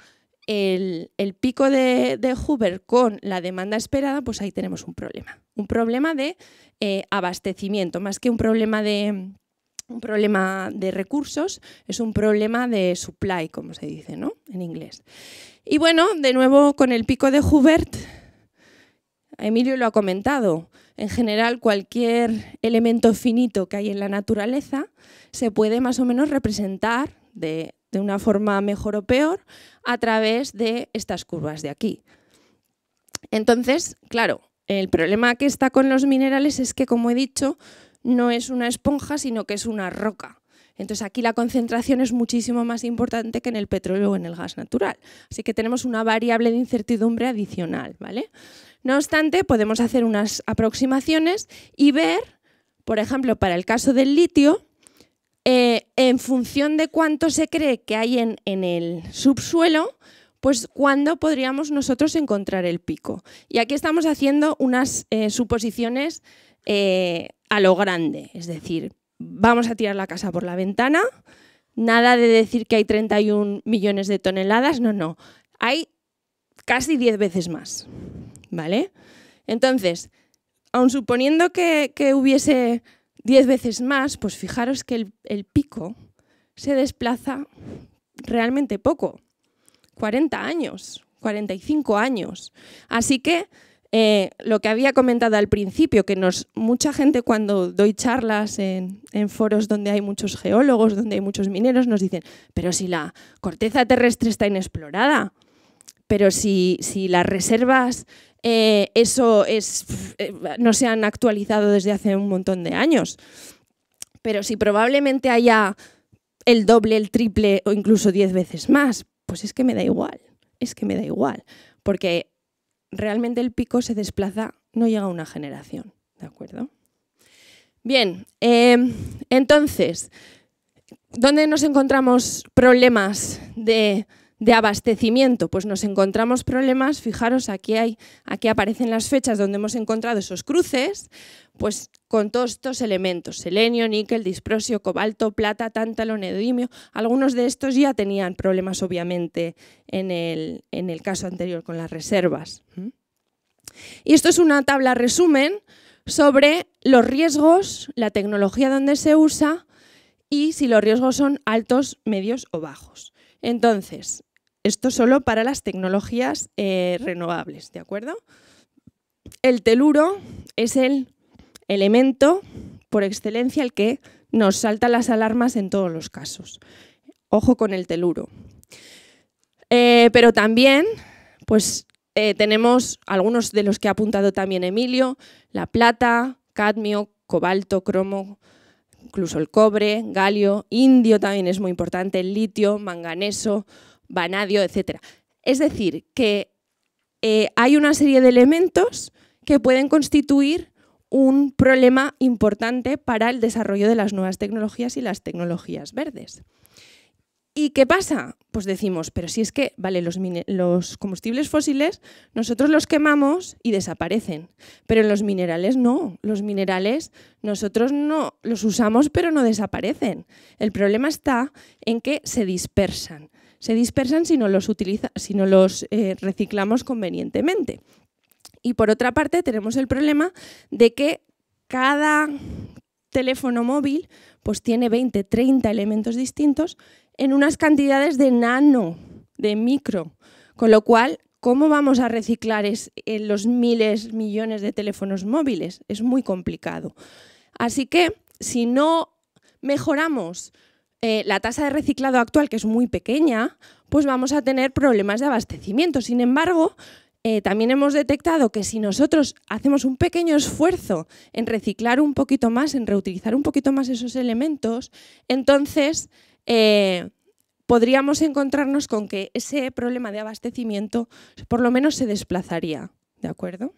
Speaker 2: el, pico de, de, con la demanda esperada, pues ahí tenemos un problema. Un problema de eh, abastecimiento, más que un problema de, un problema de recursos, es un problema de supply, como se dice ¿no? en inglés. Y bueno, de nuevo con el pico de Hubert, Emilio lo ha comentado, en general cualquier elemento finito que hay en la naturaleza se puede más o menos representar de, una forma mejor o peor a través de estas curvas de aquí. Entonces, claro, el problema que está con los minerales es que, como he dicho, no es una esponja, sino que es una roca. Entonces aquí la concentración es muchísimo más importante que en el petróleo o en el gas natural. Así que tenemos una variable de incertidumbre adicional, ¿vale? No obstante, podemos hacer unas aproximaciones y ver, por ejemplo, para el caso del litio, eh, en función de cuánto se cree que hay en, el subsuelo, pues cuándo podríamos nosotros encontrar el pico. Y aquí estamos haciendo unas eh, suposiciones eh, a lo grande, es decir, vamos a tirar la casa por la ventana, nada de decir que hay 31 millones de toneladas, no, no, hay casi 10 veces más. ¿vale? Entonces, aun suponiendo que, hubiese 10 veces más, pues fijaros que el, pico se desplaza realmente poco, 40 años, 45 años. Así que eh, lo que había comentado al principio, que nos, mucha gente cuando doy charlas en, foros donde hay muchos geólogos, donde hay muchos mineros, nos dicen, pero si la corteza terrestre está inexplorada, pero si, si las reservas eh, eso es, eh, no se han actualizado desde hace un montón de años. Pero si probablemente haya el doble, el triple o incluso diez veces más, pues es que me da igual, es que me da igual, porque realmente el pico se desplaza, no llega a una generación, ¿de acuerdo? Bien, em, entonces, ¿dónde nos encontramos problemas de de abastecimiento, pues nos encontramos problemas, fijaros, aquí, hay, aquí aparecen las fechas donde hemos encontrado esos cruces, pues con todos estos elementos, selenio, níquel, disprosio, cobalto, plata, tántalo, neodimio, algunos de estos ya tenían problemas obviamente en el, en el caso anterior con las reservas. Y esto es una tabla resumen sobre los riesgos, la tecnología donde se usa y si los riesgos son altos, medios o bajos. Entonces, esto solo para las tecnologías eh, renovables, ¿de acuerdo? El teluro es el elemento por excelencia el que nos salta las alarmas en todos los casos. Ojo con el teluro. Eh, pero también, pues eh, tenemos algunos de los que ha apuntado también Emilio, la plata, cadmio, cobalto, cromo, incluso el cobre, galio, indio también es muy importante, el litio, manganeso, vanadio, etc. Es decir, que eh, hay una serie de elementos que pueden constituir un problema importante para el desarrollo de las nuevas tecnologías y las tecnologías verdes. ¿Y qué pasa? Pues decimos, pero si es que, vale, los, los, combustibles fósiles nosotros los quemamos y desaparecen, pero los minerales no, los minerales nosotros no los usamos pero no desaparecen. El problema está en que se dispersan se dispersan si no los, si los eh, reciclamos convenientemente. Y por otra parte tenemos el problema de que cada teléfono móvil pues tiene 20, 30 elementos distintos en unas cantidades de nano, de micro, con lo cual ¿cómo vamos a reciclar es, en eh, los miles, millones de teléfonos móviles? Es muy complicado. Así que si no mejoramos eh, la tasa de reciclado actual, que es muy pequeña, pues vamos a tener problemas de abastecimiento. Sin embargo, eh, también hemos detectado que si nosotros hacemos un pequeño esfuerzo en reciclar un poquito más, en reutilizar un poquito más esos elementos, entonces eh, podríamos encontrarnos con que ese problema de abastecimiento por lo menos se desplazaría. ¿De acuerdo?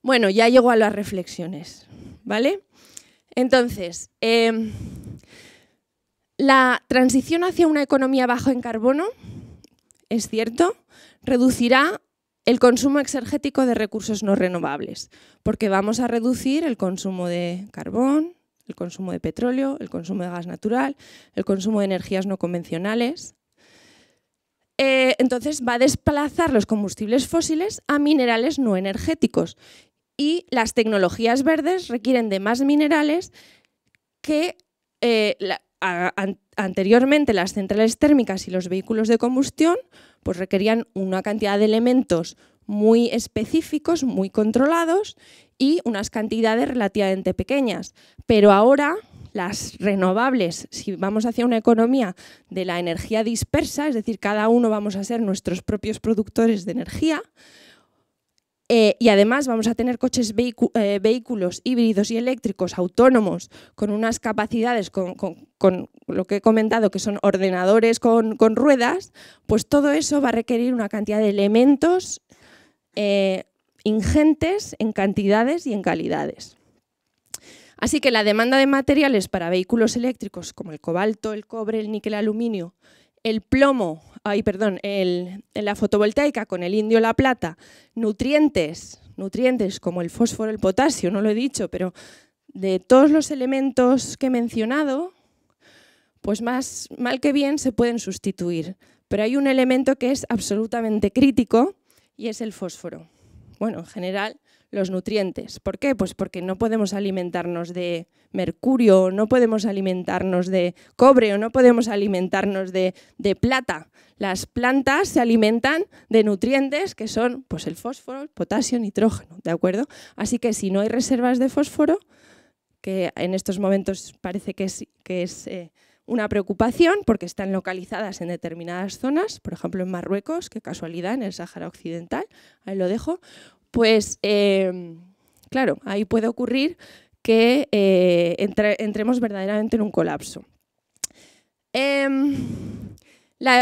Speaker 2: Bueno, ya llego a las reflexiones. ¿Vale? Entonces, em, la transición hacia una economía bajo en carbono, es cierto, reducirá el consumo exergético de recursos no renovables, porque vamos a reducir el consumo de carbón, el consumo de petróleo, el consumo de gas natural, el consumo de energías no convencionales. Eh, entonces va a desplazar los combustibles fósiles a minerales no energéticos y las tecnologías verdes requieren de más minerales que eh, anteriormente las centrales térmicas y los vehículos de combustión pues requerían una cantidad de elementos muy específicos, muy controlados y unas cantidades relativamente pequeñas. Pero ahora las renovables, si vamos hacia una economía de la energía dispersa, es decir, cada uno vamos a ser nuestros propios productores de energía, eh, y además vamos a tener coches eh, vehículos híbridos y eléctricos autónomos con unas capacidades, con, lo que he comentado, que son ordenadores con, ruedas, pues todo eso va a requerir una cantidad de elementos eh, ingentes en cantidades y en calidades. Así que la demanda de materiales para vehículos eléctricos como el cobalto, el cobre, el níquel el aluminio, el plomo ay, perdón, en la fotovoltaica con el indio la plata, nutrientes, nutrientes como el fósforo, el potasio, no lo he dicho, pero de todos los elementos que he mencionado, pues más mal que bien se pueden sustituir. Pero hay un elemento que es absolutamente crítico y es el fósforo. Bueno, en general, los nutrientes. ¿Por qué? Pues porque no podemos alimentarnos de mercurio, no podemos alimentarnos de cobre, o no podemos alimentarnos de, plata. Las plantas se alimentan de nutrientes que son pues, el fósforo, el potasio, nitrógeno, ¿de acuerdo? Así que si no hay reservas de fósforo, que en estos momentos parece que es, que es eh, una preocupación porque están localizadas en determinadas zonas, por ejemplo en Marruecos, qué casualidad, en el Sáhara Occidental, ahí lo dejo, pues em, claro, ahí puede ocurrir que eh, entremos verdaderamente en un colapso. Em,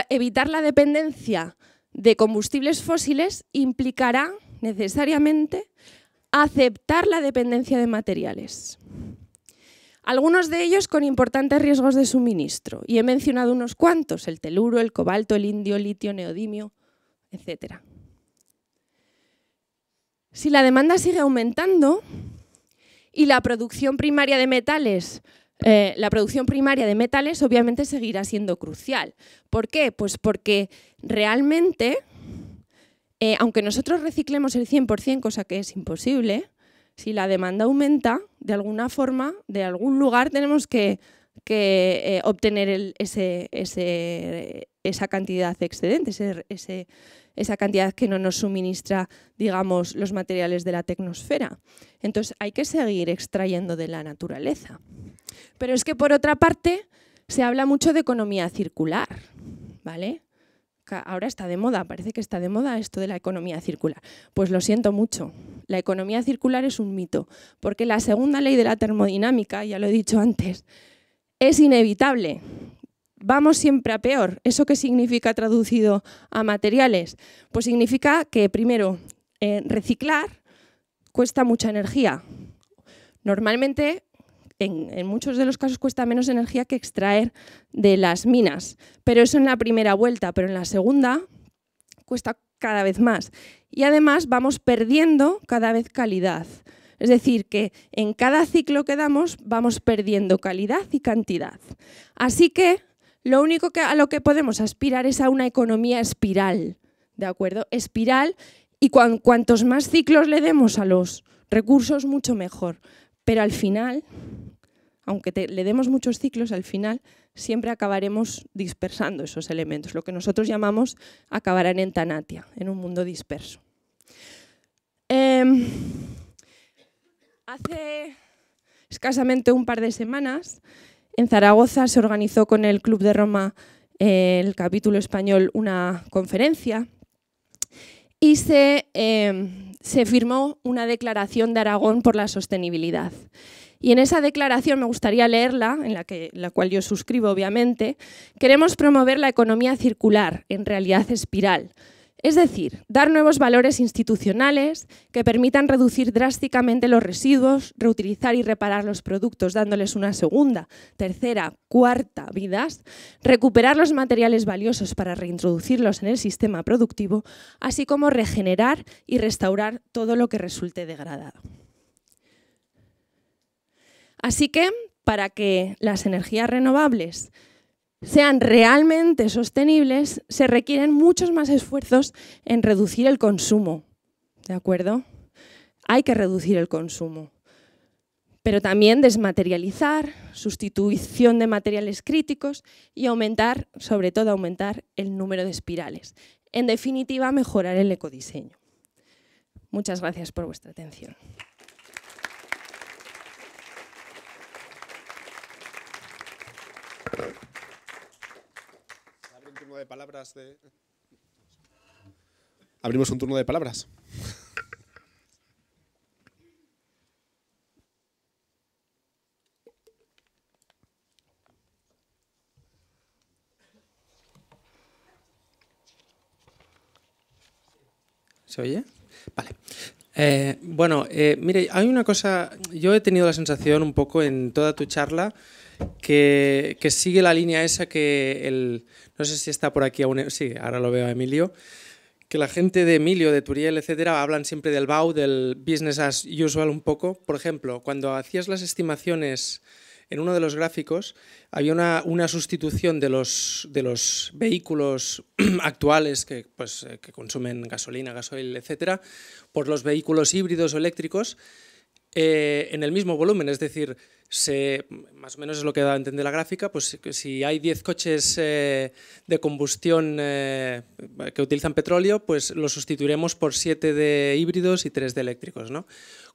Speaker 2: evitar la dependencia de combustibles fósiles implicará necesariamente aceptar la dependencia de materiales. Algunos de ellos con importantes riesgos de suministro, y he mencionado unos cuantos, el teluro, el cobalto, el indio, litio, neodimio, etcétera. Si la demanda sigue aumentando y la producción primaria de metales eh, la producción primaria de metales obviamente seguirá siendo crucial. ¿Por qué? Pues porque realmente, eh, aunque nosotros reciclemos el 100%, cosa que es imposible, si la demanda aumenta, de alguna forma, de algún lugar, tenemos que, eh, obtener esa cantidad excedente, ese esa cantidad que no nos suministra, digamos, los materiales de la tecnosfera. Entonces hay que seguir extrayendo de la naturaleza. Pero es que por otra parte se habla mucho de economía circular, ¿vale? Ahora está de moda, parece que está de moda esto de la economía circular. Pues lo siento mucho, la economía circular es un mito, porque la segunda ley de la termodinámica, ya lo he dicho antes, es inevitable vamos siempre a peor. ¿Eso qué significa traducido a materiales? Pues significa que, primero, eh, reciclar cuesta mucha energía. Normalmente, en, en, muchos de los casos, cuesta menos energía que extraer de las minas. Pero eso en la primera vuelta, pero en la segunda cuesta cada vez más. Y además vamos perdiendo cada vez calidad. Es decir, que en cada ciclo que damos vamos perdiendo calidad y cantidad. Así que lo único que a lo que podemos aspirar es a una economía espiral, ¿de acuerdo? Espiral y cuantos más ciclos le demos a los recursos, mucho mejor. Pero al final, aunque le demos muchos ciclos, al final siempre acabaremos dispersando esos elementos, lo que nosotros llamamos acabarán en tanatia, en un mundo disperso. Em, hace escasamente un par de semanas en Zaragoza se organizó con el Club de Roma eh, el capítulo español una conferencia y eh, se, firmó una declaración de Aragón por la sostenibilidad. Y en esa declaración me gustaría leerla, en la, la cual yo suscribo obviamente, queremos promover la economía circular, en realidad espiral, es decir, dar nuevos valores institucionales que permitan reducir drásticamente los residuos, reutilizar y reparar los productos dándoles una segunda, tercera, cuarta vidas, recuperar los materiales valiosos para reintroducirlos en el sistema productivo, así como regenerar y restaurar todo lo que resulte degradado. Así que, para que las energías renovables sean realmente sostenibles, se requieren muchos más esfuerzos en reducir el consumo. ¿De acuerdo? Hay que reducir el consumo. Pero también desmaterializar, sustitución de materiales críticos y aumentar, sobre todo aumentar, el número de espirales. En definitiva, mejorar el ecodiseño. Muchas gracias por vuestra atención.
Speaker 1: palabras de... Abrimos un turno de palabras.
Speaker 3: ¿Se oye? Vale. Eh, bueno, eh, mire, hay una cosa, yo he tenido la sensación un poco en toda tu charla que, sigue la línea esa que el, no sé si está por aquí aún, sí, ahora lo veo a Emilio, que la gente de Emilio, de Turiel, etcétera, hablan siempre del BAU, del business as usual un poco. Por ejemplo, cuando hacías las estimaciones en uno de los gráficos, había una, sustitución de los, de los vehículos actuales pues, eh, que, consumen gasolina, gasoil, etcétera, por los vehículos híbridos o eléctricos eh, en el mismo volumen. Es decir, se, más o menos es lo que da a entender la gráfica, pues si hay 10 coches eh, de combustión eh, que utilizan petróleo, pues los sustituiremos por 7 de híbridos y 3 de eléctricos. ¿no?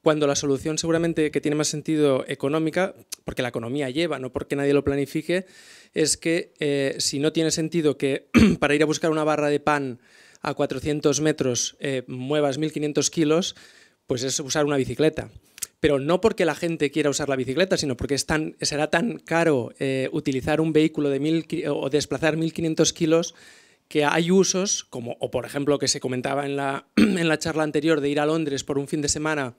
Speaker 3: Cuando la solución seguramente que tiene más sentido económica, porque la economía lleva, no porque nadie lo planifique, es que eh, si no tiene sentido que para ir a buscar una barra de pan a 400 metros muevas 1.500 kilos, pues es usar una bicicleta pero no porque la gente quiera usar la bicicleta, sino porque será tan caro eh, utilizar un vehículo de mil, o desplazar 1.500 kilos que hay usos, como o por ejemplo que se comentaba en la, en la charla anterior de ir a Londres por un fin de semana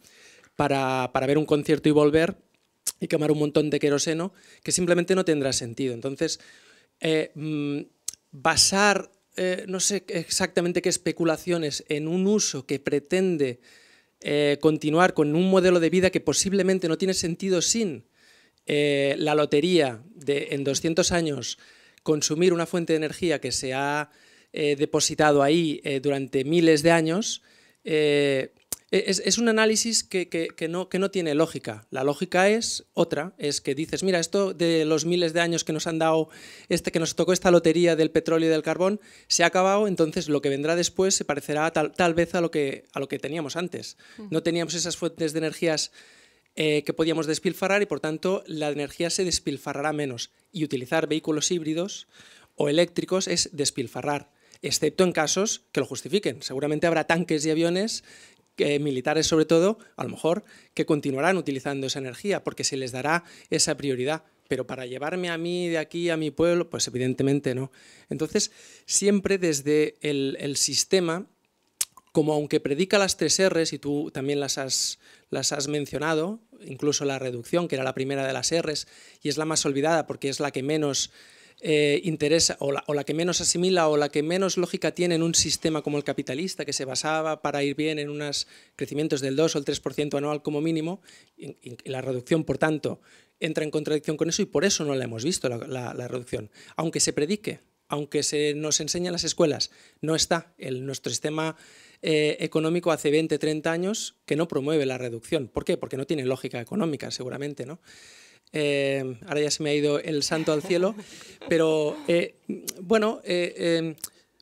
Speaker 3: para, para ver un concierto y volver y quemar un montón de queroseno, que simplemente no tendrá sentido. Entonces, eh, mm, basar, eh, no sé exactamente qué especulaciones, en un uso que pretende eh, continuar con un modelo de vida que posiblemente no tiene sentido sin eh, la lotería de en 200 años consumir una fuente de energía que se ha eh, depositado ahí durante miles de años, es, un análisis que, no, tiene lógica. La lógica es otra, es que dices, mira, esto de los miles de años que nos han dado, este que nos tocó esta lotería del petróleo y del carbón, se ha acabado, entonces lo que vendrá después se parecerá tal, vez a lo, que, a lo que teníamos antes. No teníamos esas fuentes de energías eh, que podíamos despilfarrar y por tanto la energía se despilfarrará menos. Y utilizar vehículos híbridos o eléctricos es despilfarrar excepto en casos que lo justifiquen. Seguramente habrá tanques y aviones militares sobre todo, a lo mejor, que continuarán utilizando esa energía porque se les dará esa prioridad. Pero para llevarme a mí de aquí a mi pueblo, pues evidentemente no. Entonces, siempre desde el, sistema, como aunque predica las tres R's, y tú también las has, las has mencionado, incluso la reducción, que era la primera de las R's, y es la más olvidada porque es la que menos eh, interesa o la, que menos asimila o la que menos lógica tiene en un sistema como el capitalista que se basaba para ir bien en unos crecimientos del 2 o el 3% anual como mínimo, y, la reducción, por tanto, entra en contradicción con eso y por eso no la hemos visto, la, reducción. Aunque se predique, aunque se nos enseñe en las escuelas, no está. El, nuestro sistema eh, económico hace 20, 30 años que no promueve la reducción. ¿Por qué? Porque no tiene lógica económica, seguramente, ¿no? Eh, ahora ya se me ha ido el santo al cielo, pero eh, bueno, eh, em,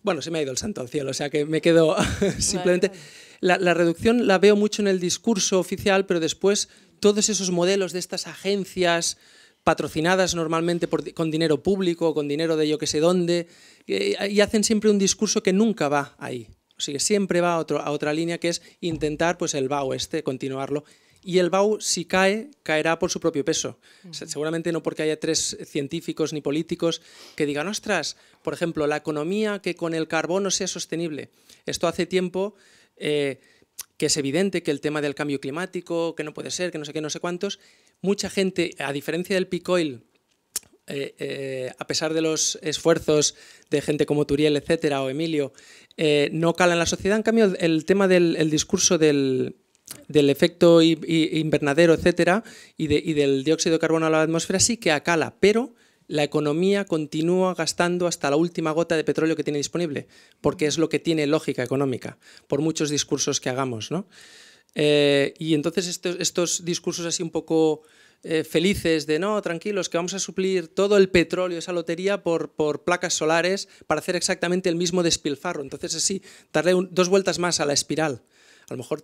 Speaker 3: bueno, se me ha ido el santo al cielo, o sea que me quedo simplemente... La, reducción la veo mucho en el discurso oficial, pero después todos esos modelos de estas agencias patrocinadas normalmente con dinero público, con dinero de yo que sé dónde, y hacen siempre un discurso que nunca va ahí. O sea, siempre va a, a otra línea que es intentar pues, el BAO este, continuarlo y el BAU, si cae, caerá por su propio peso. Seguramente no porque haya tres científicos ni políticos que digan, ostras, por ejemplo, la economía que con el carbono sea sostenible. Esto hace tiempo eh, que es evidente que el tema del cambio climático, que no puede ser, que no sé qué, no sé cuántos, mucha gente, a diferencia del picoil, eh, eh, a pesar de los esfuerzos de gente como Turiel, etcétera, o Emilio, no cala en la sociedad. En cambio, el tema del discurso del, del efecto invernadero, etcétera, y, del dióxido de carbono a la atmósfera sí que acala, pero la economía continúa gastando hasta la última gota de petróleo que tiene disponible, porque es lo que tiene lógica económica, por muchos discursos que hagamos. ¿no? Eh, y entonces estos, discursos así un poco eh, felices de no, tranquilos, que vamos a suplir todo el petróleo, esa lotería, por, placas solares para hacer exactamente el mismo despilfarro. Entonces así, darle dos vueltas más a la espiral a lo mejor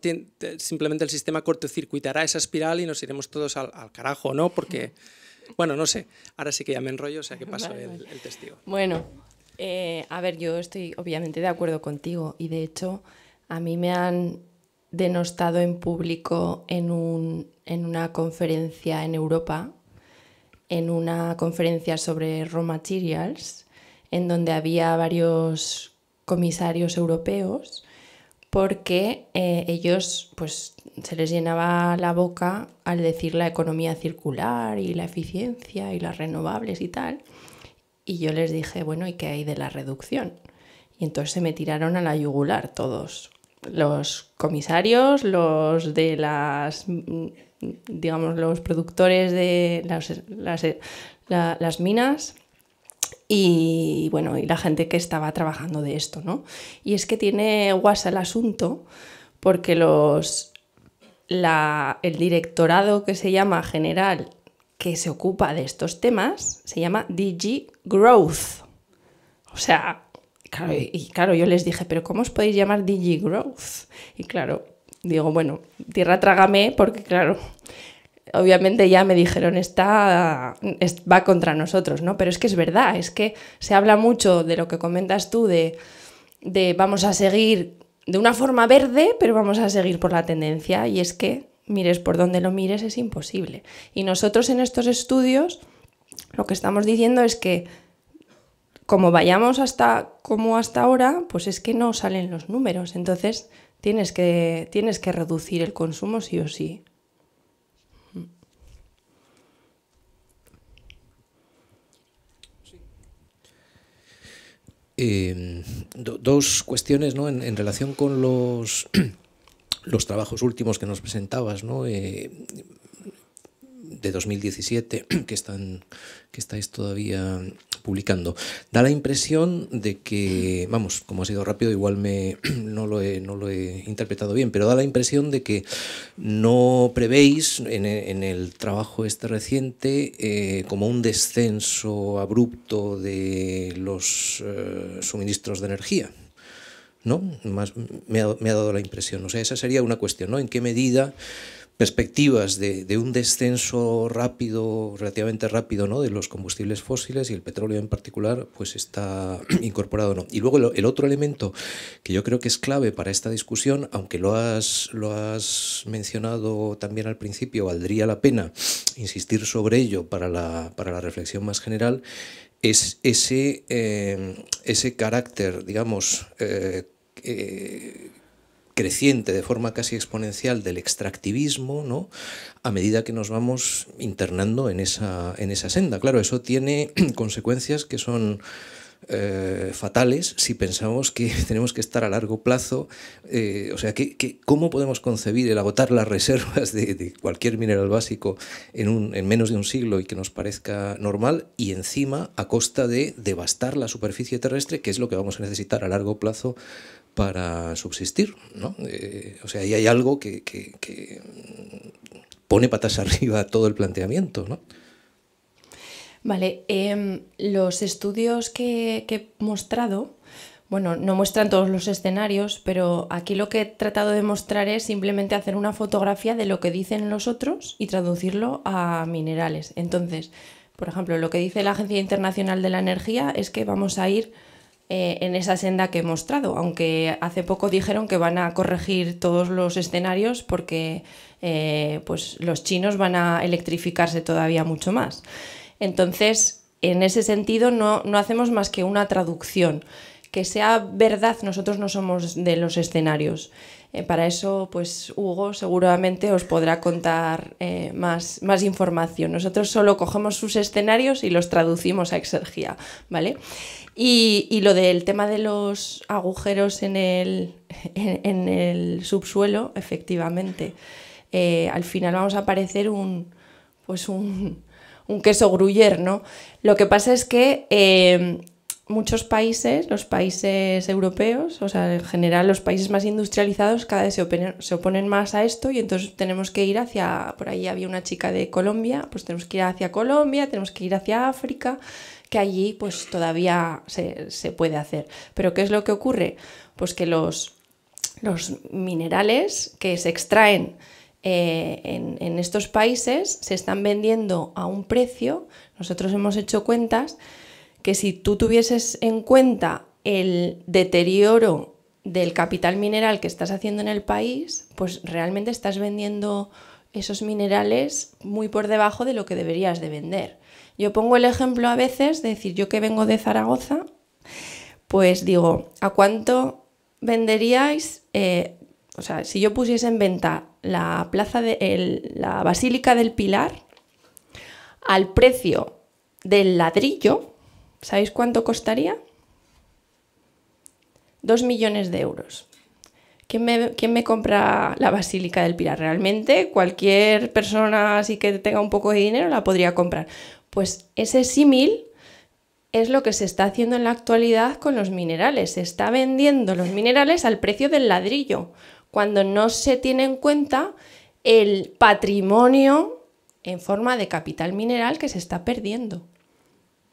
Speaker 3: simplemente el sistema cortocircuitará esa espiral y nos iremos todos al, carajo, ¿no? Porque, bueno, no sé, ahora sí que ya me enrollo, o sea que paso el, testigo.
Speaker 2: Bueno, eh, a ver, yo estoy obviamente de acuerdo contigo y de hecho a mí me han denostado en público en, un, en una conferencia en Europa, en una conferencia sobre raw materials, en donde había varios comisarios europeos porque eh, ellos pues se les llenaba la boca al decir la economía circular y la eficiencia y las renovables y tal. Y yo les dije, bueno, ¿y qué hay de la reducción? Y entonces se me tiraron a la yugular todos. Los comisarios, los de las, digamos, los productores de las minas, y bueno, y la gente que estaba trabajando de esto, ¿no? Y es que tiene guasa el asunto porque los la, el directorado que se llama general que se ocupa de estos temas se llama DG Growth. O sea, y, claro, yo les dije, pero ¿cómo os podéis llamar DG Growth? Y claro, digo, bueno, tierra trágame porque claro, obviamente ya me dijeron, está, va contra nosotros, ¿no? Pero es que es verdad, es que se habla mucho de lo que comentas tú, de, vamos a seguir de una forma verde, pero vamos a seguir por la tendencia, y es que, mires por donde lo mires, es imposible. Y nosotros en estos estudios lo que estamos diciendo es que como vayamos hasta como hasta ahora, pues es que no salen los números. Entonces tienes que, tienes que reducir el consumo sí o sí.
Speaker 4: Em, dos cuestiones en, relación con los, los trabajos últimos que nos presentabas, ¿no? Eh, de 2017, que están que estáis todavía publicando. Da la impresión de que, vamos, como ha sido rápido, igual me, no, lo he, no lo he interpretado bien, pero da la impresión de que no prevéis en, e, el trabajo este reciente eh, como un descenso abrupto de los eh, suministros de energía. ¿No? Más, me, ha, me ha dado la impresión. O sea, esa sería una cuestión, ¿no? ¿En qué medida perspectivas de, un descenso rápido, relativamente rápido, ¿no? de los combustibles fósiles y el petróleo en particular, pues está incorporado no. Y luego el, otro elemento que yo creo que es clave para esta discusión, aunque lo has, lo has mencionado también al principio, valdría la pena insistir sobre ello para la, para la reflexión más general, es ese, eh, ese carácter, digamos, eh, eh, creciente de forma casi exponencial del extractivismo, ¿no? A medida que nos vamos internando en esa, en esa senda. Claro, eso tiene consecuencias que son eh, fatales si pensamos que tenemos que estar a largo plazo. Eh, o sea, que, ¿cómo podemos concebir el agotar las reservas de, de cualquier mineral básico en, un, en, menos de un siglo y que nos parezca normal y encima a costa de devastar la superficie terrestre, que es lo que vamos a necesitar a largo plazo para subsistir. ¿no? Eh, o sea, ahí hay algo que, que, que, pone patas arriba todo el planteamiento. ¿no?
Speaker 2: Vale, em, los estudios que, que, he mostrado, bueno, no muestran todos los escenarios, pero aquí lo que he tratado de mostrar es simplemente hacer una fotografía de lo que dicen los otros y traducirlo a minerales. Entonces, por ejemplo, lo que dice la Agencia Internacional de la Energía es que vamos a ir eh, en esa senda que he mostrado, aunque hace poco dijeron que van a corregir todos los escenarios porque eh, pues, los chinos van a electrificarse todavía mucho más. Entonces, en ese sentido, no hacemos más que una traducción. Que sea verdad, nosotros no somos de los escenarios. Eh, para eso, pues Hugo seguramente os podrá contar eh, más, más información. Nosotros solo cogemos sus escenarios y los traducimos a exergia, ¿vale? Y, lo del tema de los agujeros en el, en, el subsuelo, efectivamente. Eh, al final vamos a aparecer un, pues un, un queso gruyer, ¿no? Lo que pasa es que muchos países, los países europeos, o sea, en general los países más industrializados cada vez se, oponen, más a esto y entonces tenemos que ir hacia, por ahí había una chica de Colombia, pues tenemos que ir hacia Colombia, tenemos que ir hacia África, que allí pues todavía se, puede hacer. Pero ¿qué es lo que ocurre? Pues que los, los minerales que se extraen eh, en, en estos países se están vendiendo a un precio, nosotros hemos hecho cuentas, que si tú tuvieses en cuenta el deterioro del capital mineral que estás haciendo en el país, pues realmente estás vendiendo esos minerales muy por debajo de lo que deberías de vender. Yo pongo el ejemplo a veces de decir, yo que vengo de Zaragoza, pues digo, ¿a cuánto venderíais? Eh, o sea, si yo pusiese en venta la plaza de la Basílica del Pilar al precio del ladrillo, ¿Sabéis cuánto costaría? Dos millones de euros. ¿Quién me, compra la Basílica del Pilar? Realmente cualquier persona así que tenga un poco de dinero la podría comprar. Pues ese símil es lo que se está haciendo en la actualidad con los minerales. Se está vendiendo los minerales al precio del ladrillo, cuando no se tiene en cuenta el patrimonio en forma de capital mineral que se está perdiendo.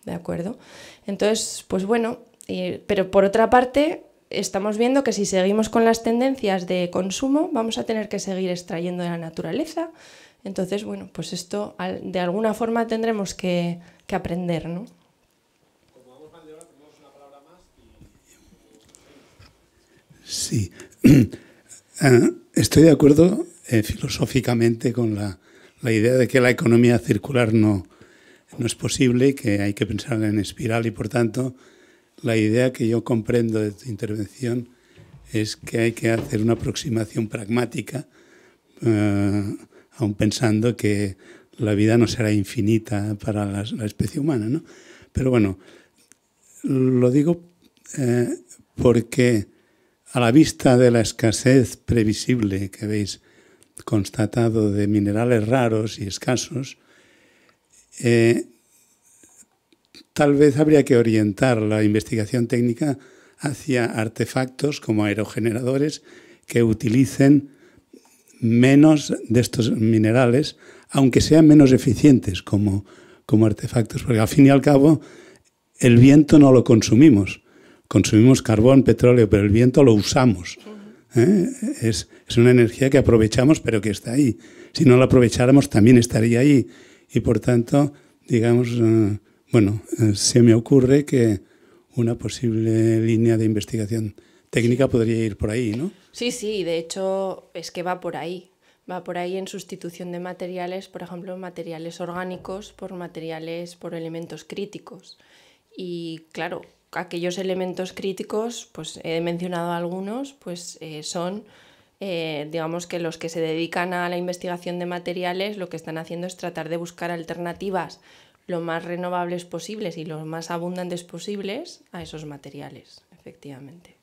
Speaker 2: ¿de acuerdo? Entonces, pues bueno, pero por otra parte, estamos viendo que si seguimos con las tendencias de consumo, vamos a tener que seguir extrayendo de la naturaleza. Entonces, bueno, pues esto de alguna forma tendremos que, aprender, ¿no?
Speaker 1: Sí, ah, estoy de acuerdo eh, filosóficamente con la idea de que la economía circular no, no es posible, que hay que pensar en espiral y por tanto la idea que yo comprendo de tu intervención es que hay que hacer una aproximación pragmática, eh, aun pensando que la vida no será infinita para la, especie humana. ¿no? Pero bueno, lo digo eh, porque a la vista de la escasez previsible que habéis constatado de minerales raros y escasos, eh, tal vez habría que orientar la investigación técnica hacia artefactos como aerogeneradores que utilicen menos de estos minerales, aunque sean menos eficientes como, artefactos, porque al fin y al cabo el viento no lo consumimos, consumimos carbón, petróleo, pero el viento lo usamos. ¿eh? Es, es una energía que aprovechamos, pero que está ahí. Si no la aprovecháramos, también estaría ahí. Y por tanto, digamos, eh, bueno, eh, se me ocurre que una posible línea de investigación técnica podría ir por ahí, ¿no?
Speaker 2: Sí, sí, de hecho es que va por ahí. Va por ahí en sustitución de materiales, por ejemplo, materiales orgánicos por materiales, por elementos críticos. Y claro, aquellos elementos críticos, pues he mencionado algunos, pues eh, son eh, digamos que los que se dedican a la investigación de materiales lo que están haciendo es tratar de buscar alternativas lo más renovables posibles y lo más abundantes posibles a esos materiales, efectivamente.